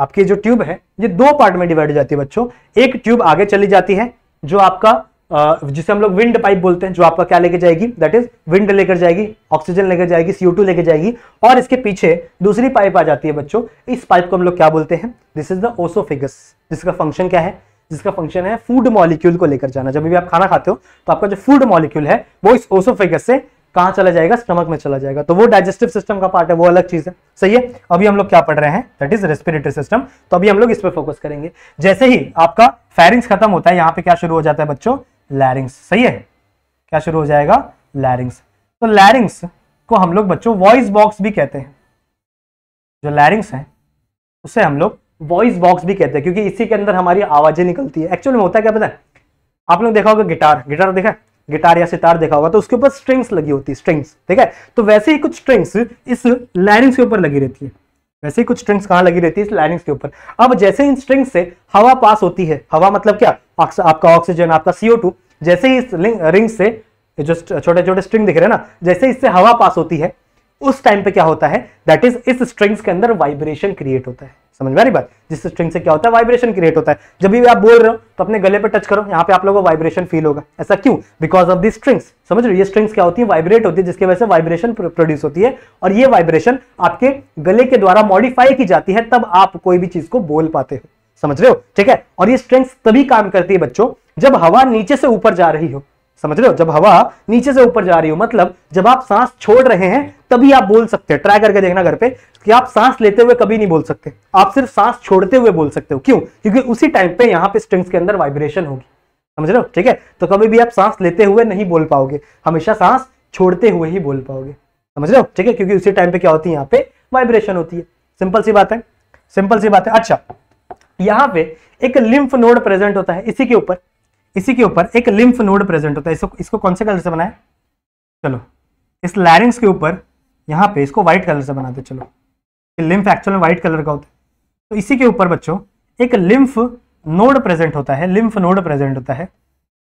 आपकी जो ट्यूब है ये दो पार्ट में डिवाइड हो जाती है बच्चों एक ट्यूब आगे चली जाती है जो आपका जिसे हम लोग विंड पाइप बोलते हैं जो आपका क्या लेके जाएगी दैट इज विंड लेकर जाएगी ऑक्सीजन लेकर जाएगी सीओ टू लेकर जाएगी और इसके पीछे दूसरी पाइप आ जाती है बच्चों इस पाइप को हम लोग क्या बोलते हैं दिस इज द ओसोफिगस जिसका फंक्शन क्या है जिसका फंक्शन है फूड मॉलिक्यूल को लेकर जाना जब भी आप खाना खाते हो तो आपका जो फूड मॉलिक्यूल है वो इस ओसोफेगस से कहाँ चला जाएगा स्टमक में चला जाएगा तो वो डाइजेस्टिव सिस्टम का पार्ट है वो अलग चीज है सही है अभी हम लोग क्या पढ़ रहे हैं दैट इज रेस्पिरेटरी सिस्टम तो अभी हम लोग इस पर फोकस करेंगे जैसे ही आपका फेरिंग्स खत्म होता है यहां पर क्या शुरू हो जाता है बच्चों लैरिंग्स सही है क्या शुरू हो जाएगा लैरिंग्स तो लैरिंग्स को हम लोग बच्चों वॉइस बॉक्स भी कहते हैं जो लैरिंग्स है उसे हम लोग वॉइस बॉक्स भी कहते हैं क्योंकि इसी के अंदर हमारी आवाजें निकलती है एक्चुअली में होता है क्या पता है आप लोग देखा होगा गिटार गिटार देखा है गिटार या सितार देखा होगा तो उसके ऊपर स्ट्रिंग्स लगी होती है स्ट्रिंग्स ठीक है तो वैसे ही कुछ स्ट्रिंग्स इस लाइनिंग्स के ऊपर लगी रहती है वैसे ही कुछ स्ट्रिंग्स कहां लगी रहती है इस लाइनिंग्स के ऊपर अब जैसे इन स्ट्रिंग्स से हवा पास होती है हवा मतलब क्या आपका ऑक्सीजन आपका सीओ जैसे ही इस रिंग से जो छोटे छोटे स्ट्रिंग दिख रहे हैं ना जैसे इससे हवा पास होती है उस टाइम पे क्या होता है दैट इज इस स्ट्रिंग्स के अंदर वाइब्रेशन क्रिएट होता है समझ में आ रही बात जिस स्ट्रिंग से क्या होता है वाइब्रेशन क्रिएट होता है जब भी आप बोल रहे हो तो अपने गले पे टच करो यहाँ पे आप लोगों को वाइब्रेशन फील होगा ऐसा क्यों बिकॉज ऑफ दी स्ट्रिंग्स समझ रहे हो ये स्ट्रिंग्स क्या होती है वाइब्रेट होती है जिसकी वजह से वाइब्रेशन प्रोड्यूस होती है और ये वाइब्रेशन आपके गले के द्वारा मॉडिफाई की जाती है तब आप कोई भी चीज को बोल पाते हो समझ रहे हो ठीक है और ये स्ट्रिंग्स तभी काम करती है बच्चों जब हवा नीचे से ऊपर जा रही हो समझ रहे हो जब हवा नीचे से ऊपर जा रही हो मतलब जब आप सांस छोड़ रहे हैं तभी आप बोल सकते हैं ट्राई करके देखना घर पे कि आप सांस लेते हुए कभी नहीं बोल सकते आप सिर्फ सांस छोड़ते हुए बोल सकते हो क्यों क्योंकि उसी टाइम पे यहाँ पे स्ट्रिंग्स के अंदर वाइब्रेशन होगी समझ रहे हो ठीक है तो कभी भी आप सांस लेते हुए नहीं बोल पाओगे हमेशा सांस छोड़ते हुए ही बोल पाओगे समझ रहे हो ठीक है क्योंकि उसी टाइम पे क्या होती है यहाँ पे वाइब्रेशन होती है सिंपल सी बात है सिंपल सी बात है अच्छा यहाँ पे एक लिम्फ नोड प्रेजेंट होता है इसी के ऊपर इसी के ऊपर एक लिम्फ नोड प्रेजेंट होता है इसको इसको कौन से कलर से बनाए चलो इस लैरिंग्स के ऊपर यहाँ पे इसको व्हाइट कलर से बनाते चलो लिम्फ एक्चुअल में व्हाइट कलर का होता है तो इसी के ऊपर बच्चों एक लिम्फ नोड प्रेजेंट होता है लिम्फ नोड प्रेजेंट होता है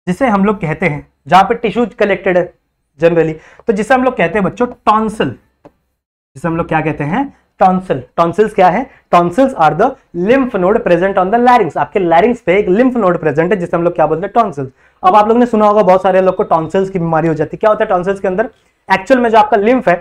जिसे हम लोग कहते हैं जहां पे टिश्यू कलेक्टेड है जनरली तो जिसे हम लोग कहते हैं बच्चों टॉन्सल जिसे हम लोग क्या कहते हैं टॉन्सिल टॉन्सिल्स क्या है tonsils are the lymph node present on the larynx आपके लैरिंग्स पे एक लिम्फ नोड प्रेजेंट है जिसे हम लोग क्या बोलते हैं टॉन्सिल्स अब आप लोग ने सुना होगा बहुत सारे लोग को टॉन्सिल्स की बीमारी हो जाती है क्या होता है टॉन्सिल्स के अंदर एक्चुअल में जो आपका लिम्फ है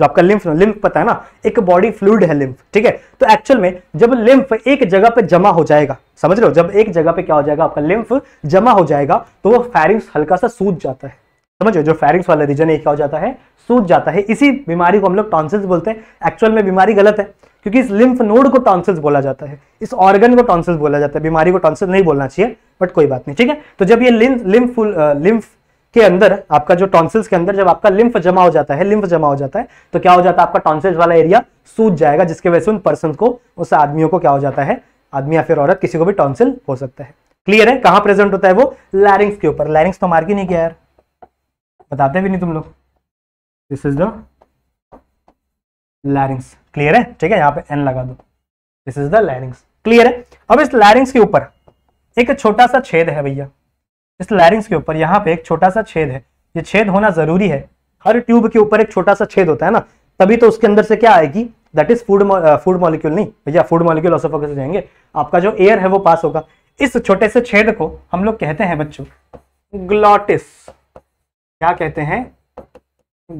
जो आपका लिम्फ लिम्फ पता है ना एक बॉडी फ्लूड है लिम्फ ठीक है तो एक्चुअल में जब लिम्फ एक जगह पे जमा हो जाएगा समझ रहे हो जब एक जगह पे क्या हो जाएगा आपका लिम्फ जमा हो जाएगा तो वो फैरिंग्स हल्का सा सूज जाता है समझो जो फेरिंग्स वाला रीजन है क्या हो जाता है सूज जाता है इसी बीमारी को हम लोग टॉन्सिल्स बोलते हैं एक्चुअल में बीमारी गलत है क्योंकि इस लिम्फ नोड को टॉन्सिल्स बोला जाता है इस ऑर्गन को टॉन्सिल्स बोला जाता है बीमारी को टॉन्सिल्स नहीं बोलना चाहिए बट कोई बात नहीं ठीक है तो जब ये लिम्फ लिम्फ के अंदर आपका जो टॉन्सिल्स के अंदर जब आपका लिम्फ जमा हो जाता है लिम्फ जमा हो जाता है तो क्या हो जाता है आपका टॉन्सिल्स वाला एरिया सूज जाएगा जिसके वजह से उन पर्सन को उस आदमियों को क्या हो जाता है आदमी या फिर औरत किसी को भी टॉन्सिल हो सकता है क्लियर है कहां प्रेजेंट होता है वो लैरिंग्स के ऊपर लैरिंग्स तो मार्क ही नहीं किया यार बताते भी नहीं तुम लोग this is the larynx clear है ठीक है यहाँ पे एन लगा दो this is the larynx clear है अब इस लैरिंग्स के ऊपर एक छोटा सा छेद है भैया इस लैरिंग्स के ऊपर यहाँ पे एक छोटा सा छेद है ये छेद होना जरूरी है हर ट्यूब के ऊपर एक छोटा सा छेद होता है ना तभी तो उसके अंदर से क्या आएगी that is food food molecule नहीं भैया फूड मॉलिक्यूल ऑसोफोकस से जाएंगे आपका जो एयर है वो पास होगा इस छोटे से छेद को हम लोग कहते हैं बच्चों ग्लॉटिस क्या कहते हैं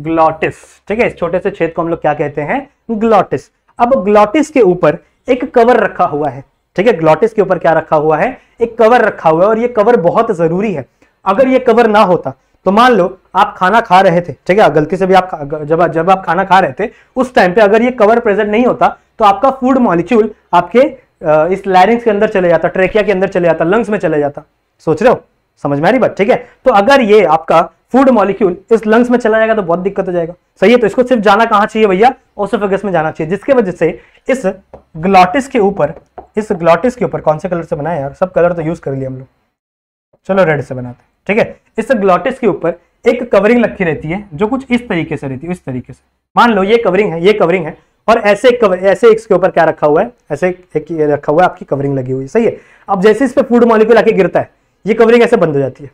ग्लॉटिस ठीक है इस छोटे से छेद को हम लोग क्या कहते हैं ग्लॉटिस अब ग्लॉटिस के ऊपर एक कवर रखा हुआ है ठीक है ग्लॉटिस के ऊपर क्या रखा हुआ है एक कवर रखा हुआ है और ये कवर बहुत जरूरी है अगर ये कवर ना होता तो मान लो आप खाना खा रहे थे ठीक है गलती से भी आप जब जब आप खाना खा रहे थे उस टाइम पे अगर ये कवर प्रेजेंट नहीं होता तो आपका फूड मॉलिक्यूल आपके इस लैरिंग्स के अंदर चले जाता ट्रेकिया के अंदर चले जाता लंग्स में चले जाता सोच रहे हो समझ में आ रही बात ठीक है तो अगर ये आपका फूड मॉलिक्यूल इस लंग्स में चला जाएगा तो बहुत दिक्कत हो जाएगा सही है तो इसको सिर्फ जाना कहाँ चाहिए भैया ओसोफेगस में जाना चाहिए जिसके वजह से इस ग्लॉटिस के ऊपर इस ग्लॉटिस के ऊपर कौन से कलर से बनाया यार सब कलर तो यूज कर लिए हम लोग चलो रेड से बनाते हैं ठीक है इस ग्लॉटिस के ऊपर एक कवरिंग रखी रहती है जो कुछ इस तरीके से रहती है इस तरीके से मान लो ये कवरिंग है ये कवरिंग है और ऐसे कवर ऐसे इसके ऊपर क्या रखा हुआ है ऐसे एक रखा हुआ है आपकी कवरिंग लगी हुई है सही है अब जैसे इस पर फूड मॉलिक्यूल आके गिरता है ये कवरिंग ऐसे बंद हो जाती है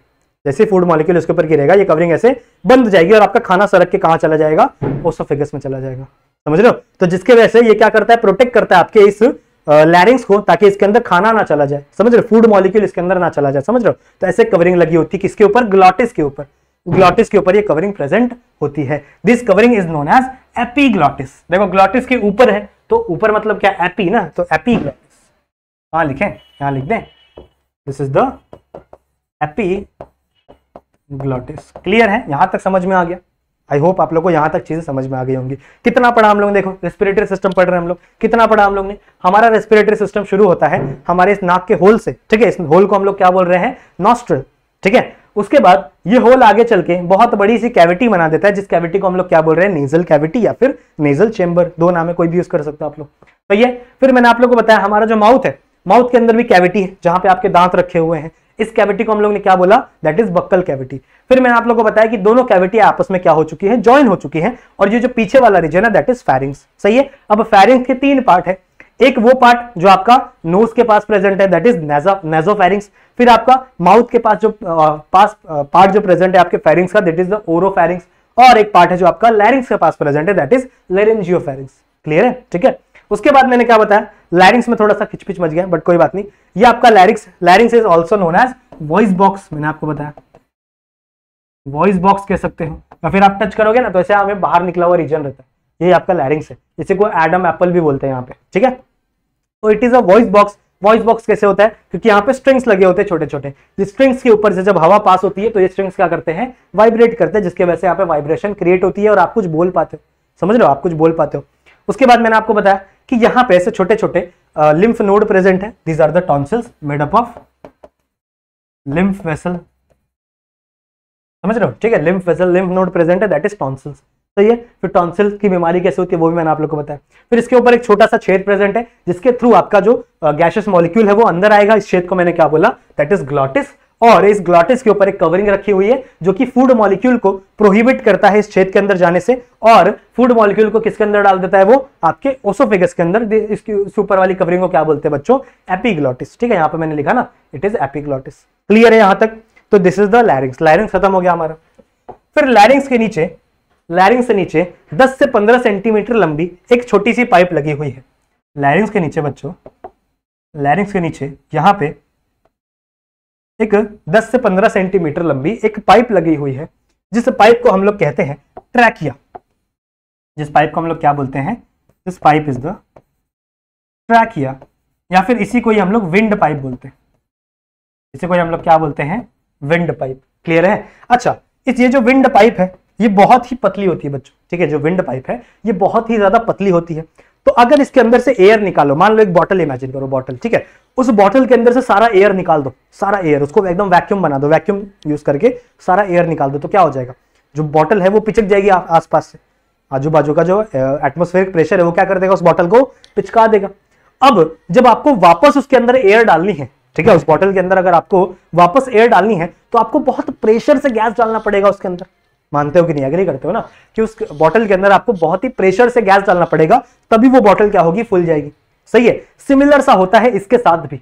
जैसे फूड मॉलिक्यूल उसके ऊपर गिरेगा ये कवरिंग ऐसे बंद जाएगी और आपका खाना सड़क के कहाँ चला जाएगा उस फिगस में चला जाएगा समझ लो तो जिसके वजह से ये क्या करता है प्रोटेक्ट करता है आपके इस लैरिंग्स को ताकि इसके अंदर खाना ना चला जाए समझ रहे फूड मॉलिक्यूल इसके अंदर ना चला जाए समझ रहे तो ऐसे कवरिंग लगी होती किसके ऊपर ग्लॉटिस के ऊपर ग्लॉटिस के ऊपर ये कवरिंग प्रेजेंट होती है this covering is known as epiglottis देखो ग्लॉटिस के ऊपर है तो ऊपर मतलब क्या एपी ना तो एपीग्लॉटिस हाँ लिखें यहां लिख दें this is the epiglottis clear है यहां तक समझ में आ गया आई होप आप लोग को यहां तक चीजें समझ में आ गई होंगी कितना पढ़ा हम लोग देखो रेस्पिरेटरी सिस्टम पढ़ रहे हैं हम लोग कितना पढ़ा हम लोग ने हमारा रेस्पिरेटरी सिस्टम शुरू होता है हमारे इस नाक के होल से ठीक है इस होल को हम लोग क्या बोल रहे हैं नॉस्ट्रल ठीक है उसके बाद ये होल आगे चल के बहुत बड़ी सी कैविटी बना देता है जिस कैविटी को हम लोग क्या बोल रहे हैं नेजल कैविटी या फिर नेजल चेम्बर दो नाम है कोई भी यूज कर सकते हो आप लोग तो ये फिर मैंने आप लोग को बताया हमारा जो माउथ है माउथ के अंदर भी कैविटी है जहां पे आपके दांत रखे हुए हैं इस कैविटी को हम लोग ने क्या बोला दैट इज बक्कल कैविटी फिर मैंने आप लोगों को बताया कि दोनों कैविटी आपस में क्या हो चुकी है ज्वाइन हो चुकी है और ये जो पीछे वाला रीजन है दैट इज फेरिंग्स सही है अब फेरिंग्स के तीन पार्ट है एक वो पार्ट जो आपका नोज के पास प्रेजेंट है दैट इज नेजो फेरिंग्स फिर आपका माउथ के पास जो पास पार्ट जो प्रेजेंट है आपके फेरिंग्स का that is the oropharynx और एक पार्ट है जो आपका लैरिंग्स के पास प्रेजेंट है that is laryngopharynx clear है ठीक है उसके बाद मैंने क्या बताया लैरिंग्स में थोड़ा सा खिचपिच मच गया बट कोई बात नहीं ये आपका larynx larynx is also known as voice box मैंने आपको बताया वॉइस बॉक्स कह सकते हो या फिर आप टच करोगे ना तो ऐसे हमें बाहर निकला हुआ रीजन रहता है ये आपका लैरिंग्स है इसे को एडम एप्पल भी बोलते हैं यहाँ पे ठीक है तो it is a voice box voice box कैसे होता है क्योंकि यहाँ पे स्ट्रिंग्स लगे होते हैं छोटे छोटे स्ट्रिंग्स के ऊपर से जब हवा पास होती है तो ये स्ट्रिंग्स क्या करते हैं वाइब्रेट करते हैं जिसके वजह से यहाँ पे वाइब्रेशन क्रिएट होती है और आप कुछ बोल पाते हो समझ लो आप कुछ बोल पाते हो उसके बाद मैंने आपको बताया कि यहां पे ऐसे छोटे छोटे लिम्फ नोड प्रेजेंट है these are the tonsils made up of lymph vessel समझ रहे हो ठीक है lymph vessel lymph node present है दैट इज टॉन्सिल्स सही है फिर टॉन्सिल्स की बीमारी कैसे होती है वो भी मैंने आप लोग को बताया फिर इसके ऊपर एक छोटा सा छेद प्रेजेंट है जिसके थ्रू आपका जो गैशियस मॉलिक्यूल है वो अंदर आएगा इस छेद को मैंने क्या बोला दैट इज ग्लॉटिस और इस ग्लॉटिस के ऊपर एक कवरिंग रखी हुई है जो कि फूड मॉलिक्यूल को प्रोहिबिट करता है इस छेद के अंदर जाने से और फूड मॉलिक्यूल को किसके अंदर डाल देता है वो आपके ओसोफेगस के अंदर इसकी ऊपर वाली कवरिंग को क्या बोलते हैं बच्चों एपीग्लॉटिस ठीक है यहाँ पर मैंने लिखा ना इट इज एपीग्लॉटिस क्लियर है यहां तक तो this is the larynx larynx खत्म हो गया हमारा फिर लैरिंग्स के नीचे लैरिंग्स से नीचे 10 से 15 सेंटीमीटर लंबी एक छोटी सी पाइप लगी हुई है लैरिंग्स के नीचे बच्चों लैरिंग्स के नीचे यहां पे एक 10 से 15 सेंटीमीटर लंबी एक पाइप लगी हुई है जिस पाइप को हम लोग कहते हैं ट्रैकिया जिस पाइप को हम लोग क्या बोलते हैं this pipe is the trachea या फिर इसी को ही हम लोग विंड पाइप बोलते हैं इसी को हम लोग क्या बोलते हैं विंड पाइप क्लियर है अच्छा इस ये जो विंड पाइप है ये बहुत ही पतली होती है बच्चों ठीक है जो विंड पाइप है ये बहुत ही ज्यादा पतली होती है तो अगर इसके अंदर से एयर निकालो मान लो एक बॉटल इमेजिन करो बॉटल ठीक है उस बॉटल के अंदर से सारा एयर निकाल दो सारा एयर उसको एकदम वैक्यूम बना दो वैक्यूम यूज करके सारा एयर निकाल दो तो क्या हो जाएगा जो बॉटल है वो पिचक जाएगी आसपास से आजू बाजू का जो एटमोस्फेरिक प्रेशर है वो क्या कर देगा उस बॉटल को पिचका देगा अब जब आपको वापस उसके अंदर एयर डालनी है ठीक है उस बॉटल के अंदर अगर आपको वापस एयर डालनी है तो आपको बहुत प्रेशर से गैस डालना पड़ेगा उसके अंदर मानते हो कि नहीं एग्री करते हो ना कि उस बॉटल के अंदर आपको बहुत ही प्रेशर से गैस डालना पड़ेगा तभी वो बॉटल क्या होगी फुल जाएगी सही है सिमिलर सा होता है इसके साथ भी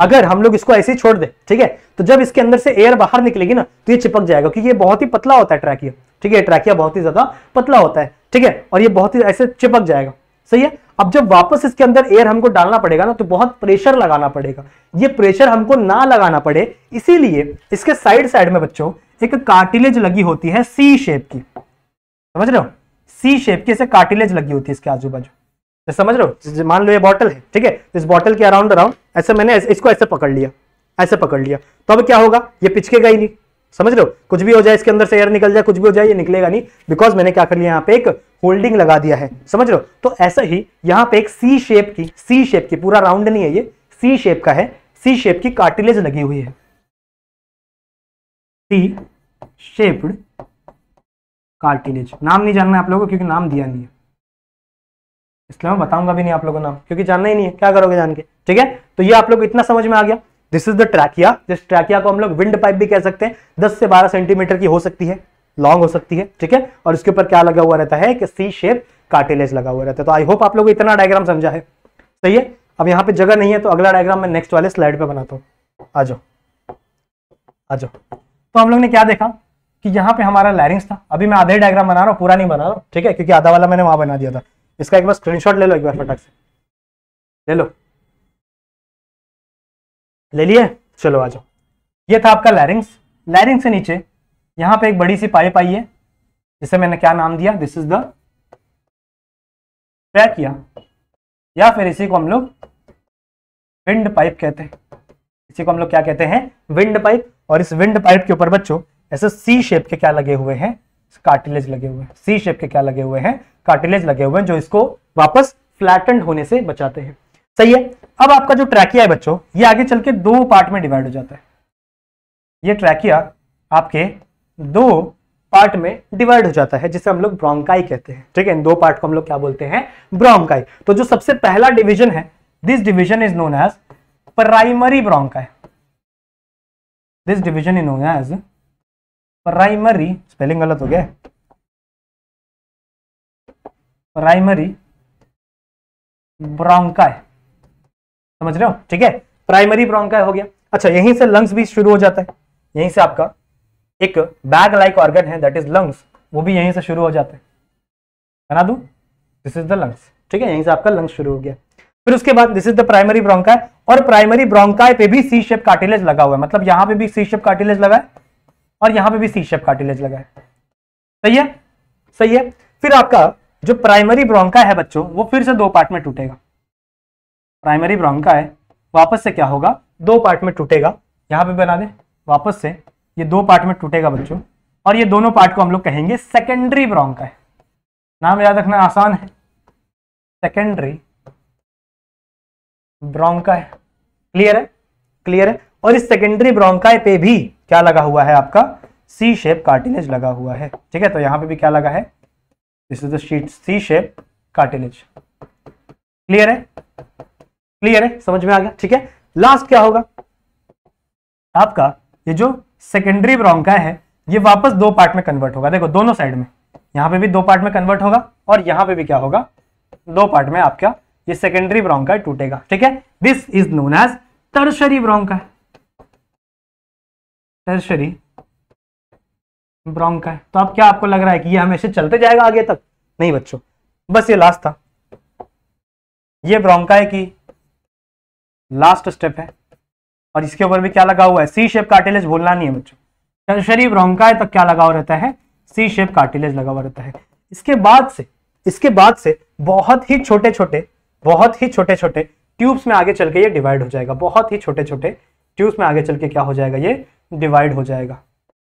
अगर हम लोग इसको ऐसे ही छोड़ दे ठीक है तो जब इसके अंदर से एयर बाहर निकलेगी ना तो ये चिपक जाएगा क्योंकि ये बहुत ही पतला होता है ट्रैकिया ठीक है ट्रैकिया बहुत ही ज्यादा पतला होता है ठीक है और ये बहुत ही ऐसे चिपक जाएगा सही है अब जब वापस इसके अंदर एयर हमको डालना पड़ेगा ना तो बहुत प्रेशर लगाना पड़ेगा ये प्रेशर हमको ना लगाना पड़े इसीलिए इसके साइड साइड में बच्चों एक कार्टिलेज लगी होती है सी शेप की समझ रहे हो सी शेप की ऐसे कार्टिलेज लगी होती है इसके आजू बाजू तो समझ रहे हो मान लो ये बॉटल है ठीक है इस बॉटल के अराउंड अराउंड ऐसे मैंने इसको ऐसे पकड़ लिया ऐसे पकड़ लिया तो अब क्या होगा ये पिचकेगा ही नहीं समझ रहे हो कुछ भी हो जाए इसके अंदर से एयर निकल जाए कुछ भी हो जाए ये निकलेगा नहीं बिकॉज मैंने क्या कर लिया यहाँ पे एक होल्डिंग लगा दिया है समझ रहे हो तो ऐसा ही यहाँ पे एक सी शेप की सी शेप की पूरा राउंड नहीं है ये सी शेप का है सी शेप की कार्टिलेज लगी हुई है सी शेप्ड कार्टिलेज नाम नहीं जानना आप लोगों को क्योंकि नाम दिया नहीं है इसलिए मैं बताऊंगा भी नहीं आप लोगों को नाम क्योंकि जानना ही नहीं है क्या करोगे जान के ठीक है तो ये आप लोग इतना समझ में आ गया दिस इज द ट्रैकिया जिस ट्रैकिया को हम लोग विंड पाइप भी कह सकते हैं दस से बारह सेंटीमीटर की हो सकती है लॉन्ग हो सकती है ठीक है और इसके ऊपर क्या लगा हुआ रहता है कि सी शेप कार्टिलेज लगा हुआ रहता है तो आई होप आप लोगों को इतना डायग्राम समझा है सही है अब यहाँ पे जगह नहीं है तो अगला डायग्राम मैं नेक्स्ट वाले स्लाइड पे बनाता हूँ आ जाओ आ जाओ तो हम लोग ने क्या देखा कि यहाँ पे हमारा लैरिंग्स था अभी मैं आधे डायग्राम बना रहा हूँ पूरा नहीं बना रहा हूँ ठीक है क्योंकि आधा वाला मैंने वहां बना दिया था इसका एक बार स्क्रीनशॉट ले लो एक बार फटाक से ले लो ले लिए चलो आ जाओ ये था आपका लैरिंग्स लैरिंग से नीचे यहाँ पे एक बड़ी सी पाइप आई है जिसे मैंने क्या नाम दिया दिस इज द ट्रैकिया या फिर इसी को हम लोग विंड पाइप कहते हैं इसी को हम लोग क्या कहते हैं विंड पाइप और इस विंड पाइप के ऊपर बच्चों ऐसे सी शेप के क्या लगे हुए हैं कार्टिलेज लगे हुए हैं सी शेप के क्या लगे हुए हैं कार्टिलेज लगे हुए हैं जो इसको वापस फ्लैटेंड होने से बचाते हैं सही है अब आपका जो ट्रैकिया है बच्चों ये आगे चल के दो पार्ट में डिवाइड हो जाता है ये ट्रैकिया आपके दो पार्ट में डिवाइड हो जाता है जिसे हम लोग ब्रोंकाई कहते हैं ठीक है इन दो पार्ट को हम लोग क्या बोलते हैं ब्रोंकाई तो जो सबसे पहला डिवीजन है this division is known as primary bronchi this division in as primary spelling गलत हो गया प्राइमरी ब्रॉन्काय समझ रहे हो ठीक है प्राइमरी ब्रोंकाय हो गया अच्छा यहीं से लंग्स भी शुरू हो जाता है यहीं से आपका एक बैग लाइक ऑर्गन है दैट इज लंग्स वो भी यहीं से शुरू हो जाता है बना दू दिस इज द लंग्स ठीक है यहीं से आपका लंग्स शुरू हो गया फिर उसके बाद this is the primary bronchi और प्राइमरी ब्रोंकाई पे भी सी शेप कार्टिलेज लगा हुआ है मतलब यहां पे भी सी शेप कार्टिलेज लगा है और यहां पे भी सी शेप कार्टिलेज लगा है सही है सही है फिर आपका जो प्राइमरी ब्रोंका है बच्चों वो फिर से दो पार्ट में टूटेगा प्राइमरी ब्रोंका है वापस से क्या होगा दो पार्ट में टूटेगा यहां पे बना दे वापस से ये दो पार्ट में टूटेगा बच्चों और ये दोनों पार्ट को हम लोग कहेंगे सेकेंडरी ब्रोंका है नाम याद रखना आसान है सेकेंडरी ब्रोंका है क्लियर है क्लियर है और इस सेकेंडरी ब्रोंकाय पे भी क्या लगा हुआ है आपका सी शेप कार्टिलेज लगा हुआ है ठीक है तो यहां पे भी क्या लगा है this is the C shape cartilage clear है क्लियर है समझ में आ गया ठीक है लास्ट क्या होगा आपका ये जो सेकेंडरी ब्रोंका है ये वापस दो पार्ट में कन्वर्ट होगा देखो दोनों साइड में यहां पे भी दो पार्ट में कन्वर्ट होगा और यहां पे भी क्या होगा दो पार्ट में आपका ये सेकेंडरी ब्रॉन्का टूटेगा ठीक है this is known as tertiary bronchi tertiary bronchi तो अब क्या आपको लग रहा है कि ये हमेशा चलते जाएगा आगे तक नहीं बच्चों बस ये लास्ट था ये ब्रॉन्का है कि लास्ट स्टेप है और इसके ऊपर भी क्या लगा हुआ है सी शेप कार्टिलेज भूलना नहीं है बच्चों टर्शरी है तो क्या लगा हुआ रहता है सी शेप कार्टिलेज लगा हुआ रहता है इसके बाद से इसके बाद से बहुत ही छोटे छोटे बहुत ही छोटे छोटे ट्यूब्स में आगे चल के ये डिवाइड हो जाएगा बहुत ही छोटे छोटे ट्यूब्स में आगे चल के क्या हो जाएगा ये डिवाइड हो जाएगा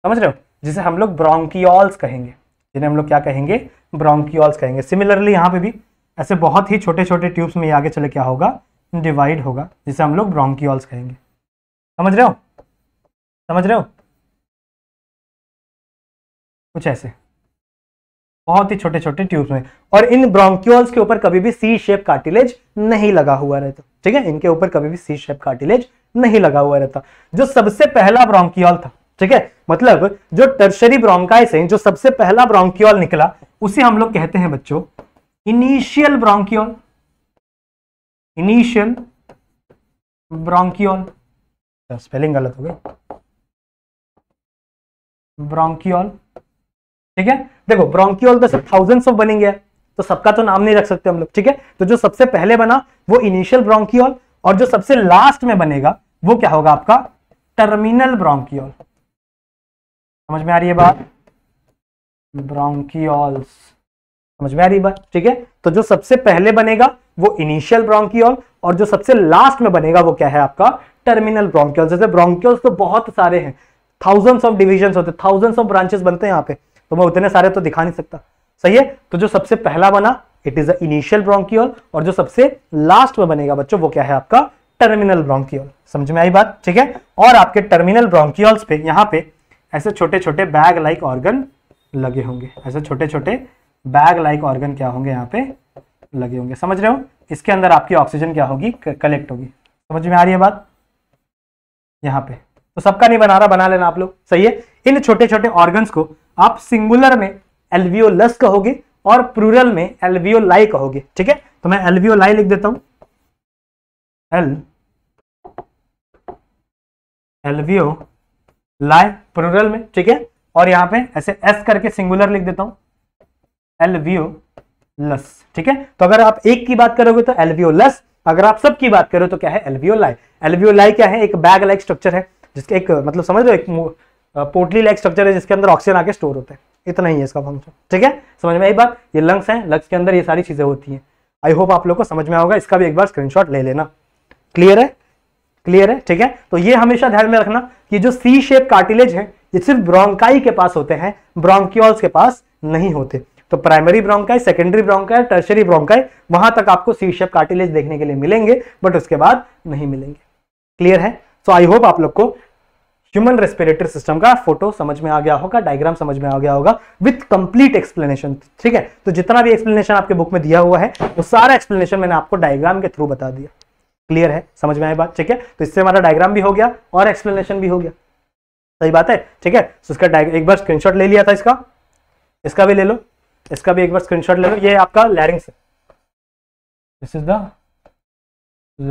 समझ रहे हो जिसे हम लोग ब्रोंकियोल्स कहेंगे जिन्हें हम लोग क्या कहेंगे ब्रोंकियोल्स कहेंगे सिमिलरली यहाँ पे भी ऐसे बहुत ही छोटे छोटे ट्यूब्स में ये आगे चले क्या होगा डिवाइड होगा जिसे हम लोग ब्रोंकियोल्स कहेंगे समझ रहे हो समझ रहे हो कुछ ऐसे बहुत ही छोटे छोटे ट्यूब्स में और इन ब्रोंक्यूल्स के ऊपर कभी भी सी शेप कार्टिलेज नहीं लगा हुआ रहता ठीक है इनके ऊपर कभी भी सी शेप कार्टिलेज नहीं लगा हुआ रहता जो सबसे पहला ब्रोंक्यूल था ठीक है मतलब जो टर्शरी ब्रोंकाइस है जो सबसे पहला ब्रोंक्यूल निकला उसे हम लोग कहते हैं बच्चों initial bronchiole initial bronchiole spelling गलत हो गई ब्रोंक्यूल ठीक है देखो ब्रॉन्क्यूल तो थाउजेंड्स ऑफ बनेंगे तो सबका तो नाम नहीं रख सकते हम लोग ठीक है तो जो सबसे पहले बना वो इनिशियल ब्रॉन्क्यूल और जो सबसे लास्ट में बनेगा वो क्या होगा आपका टर्मिनल ब्रॉन्क्यूल समझ में आ रही है बात ब्रोंकियोल्स समझ में आ रही बात ठीक है तो जो सबसे पहले बनेगा वो इनिशियल ब्रॉन्क्यूल और जो सबसे लास्ट में बनेगा वो क्या है आपका टर्मिनल ब्रॉन्क्यूल जैसे ब्रॉन्क्यूल्स तो बहुत सारे हैं थाउजेंड्स ऑफ डिविजन होते हैं थाउजेंड्स ऑफ ब्रांचेस बनते हैं यहाँ पे तो मैं उतने सारे तो दिखा नहीं सकता सही है तो जो सबसे पहला बना इट इज अनिशियल इनिशियल और जो सबसे लास्ट में बनेगा बच्चों वो क्या है आपका टर्मिनल ब्रॉन्क्यूल समझ में आई बात ठीक है और आपके टर्मिनल ब्रोंकियोल्स पे यहाँ पे ऐसे छोटे छोटे बैग लाइक ऑर्गन लगे होंगे ऐसे छोटे छोटे बैग लाइक ऑर्गन क्या होंगे यहाँ पे लगे होंगे समझ रहे हो इसके अंदर आपकी ऑक्सीजन क्या होगी कलेक्ट होगी समझ में आ रही है बात यहाँ पे तो सबका नहीं बना रहा बना लेना आप लोग सही है इन छोटे छोटे ऑर्गन्स को आप सिंगुलर में एलवीओलस कहोगे और प्रूरल में लाई कहोगे ठीक है तो मैं लाई लिख देता हूं एल एलवीओ लाई प्रूरल में ठीक है और यहां पे ऐसे एस करके सिंगुलर लिख देता हूं एलवीओ लस ठीक है तो अगर आप एक की बात करोगे तो लस अगर आप सब की बात करो तो क्या है लाई एलवीओ लाई क्या है एक बैग लाइक स्ट्रक्चर है जिसके एक मतलब समझ लो एक पोटली लाइक स्ट्रक्चर है जिसके अंदर ऑक्सीजन आके स्टोर होता है इतना ही है इसका फंक्शन ठीक है समझ में आई बात ये लंग्स हैं लंग्स के अंदर ये सारी चीज़ें होती हैं आई होप आप लोग को समझ में आओगे इसका भी एक बार स्क्रीनशॉट ले लेना क्लियर है क्लियर है ठीक है तो ये हमेशा ध्यान में रखना कि जो सी शेप कार्टिलेज है ये सिर्फ ब्रोंकाई के पास होते हैं ब्रोंक्योल्स के पास नहीं होते तो primary bronchi secondary bronchi tertiary bronchi वहां तक आपको सी शेप कार्टिलेज देखने के लिए मिलेंगे बट उसके बाद नहीं मिलेंगे क्लियर है सो आई होप आप लोग को ह्यूमन रेस्पिरेटरी सिस्टम का फोटो समझ में आ गया होगा डायग्राम समझ में आ गया होगा विथ कंप्लीट एक्सप्लेनेशन ठीक है तो जितना भी एक्सप्लेनेशन आपके बुक में दिया हुआ है वो सारा एक्सप्लेनेशन मैंने आपको डायग्राम के थ्रू बता दिया क्लियर है समझ में आई बात ठीक है तो इससे हमारा डायग्राम भी हो गया और एक्सप्लेनेशन भी हो गया सही बात है ठीक है तो इसका एक बार स्क्रीन ले लिया था इसका इसका भी ले लो इसका भी एक बार स्क्रीन ले लो ये आपका लैरिंग्स है दिस इज द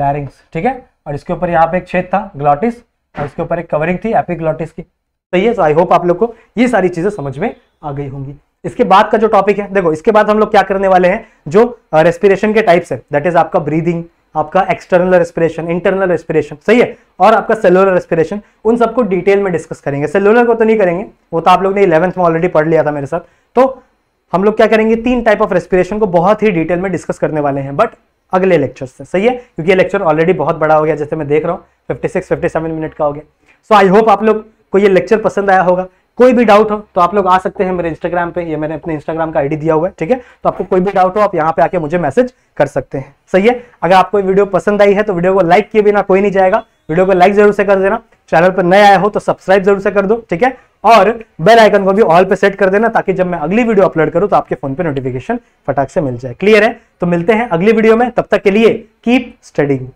लैरिंग्स ठीक है और इसके ऊपर यहाँ पे एक छेद था ग्लॉटिस और उसके ऊपर एक कवरिंग थी एपिग्लॉटिस की सही है सो आई होप आप लोग को ये सारी चीजें समझ में आ गई होंगी इसके बाद का जो टॉपिक है देखो इसके बाद हम लोग क्या करने वाले हैं जो रेस्पिरेशन के टाइप्स है दैट इज आपका ब्रीदिंग आपका एक्सटर्नल रेस्पिरेशन इंटरनल रेस्पिरेशन सही है और आपका सेलुलर रेस्पिरेशन उन सबको डिटेल में डिस्कस करेंगे सेलुलर को तो नहीं करेंगे वो तो आप लोग ने इलेवंथ में ऑलरेडी पढ़ लिया था मेरे साथ तो हम लोग क्या करेंगे तीन टाइप ऑफ रेस्पिरेशन को बहुत ही डिटेल में डिस्कस करने वाले हैं बट अगले लेक्चर से सही है क्योंकि ये लेक्चर ऑलरेडी बहुत बड़ा हो गया जैसे मैं देख रहा हूँ 56 57 मिनट का हो गया सो आई होप आप लोग को ये लेक्चर पसंद आया होगा कोई भी डाउट हो तो आप लोग आ सकते हैं मेरे इंस्टाग्राम पे ये मैंने अपने इंस्टाग्राम का आईडी दिया हुआ है ठीक है तो आपको कोई भी डाउट हो आप यहाँ पे आके मुझे मैसेज कर सकते हैं सही है अगर आपको वीडियो पसंद आई है तो वीडियो को लाइक किए बिना कोई नहीं जाएगा वीडियो को लाइक जरूर से कर देना चैनल पर नए आया हो तो सब्सक्राइब जरूर से कर दो ठीक है और बेल आइकन को भी ऑल पे सेट कर देना ताकि जब मैं अगली वीडियो अपलोड करूं तो आपके फोन पे नोटिफिकेशन फटाक से मिल जाए क्लियर है तो मिलते हैं अगली वीडियो में तब तक के लिए कीप स्टडिंग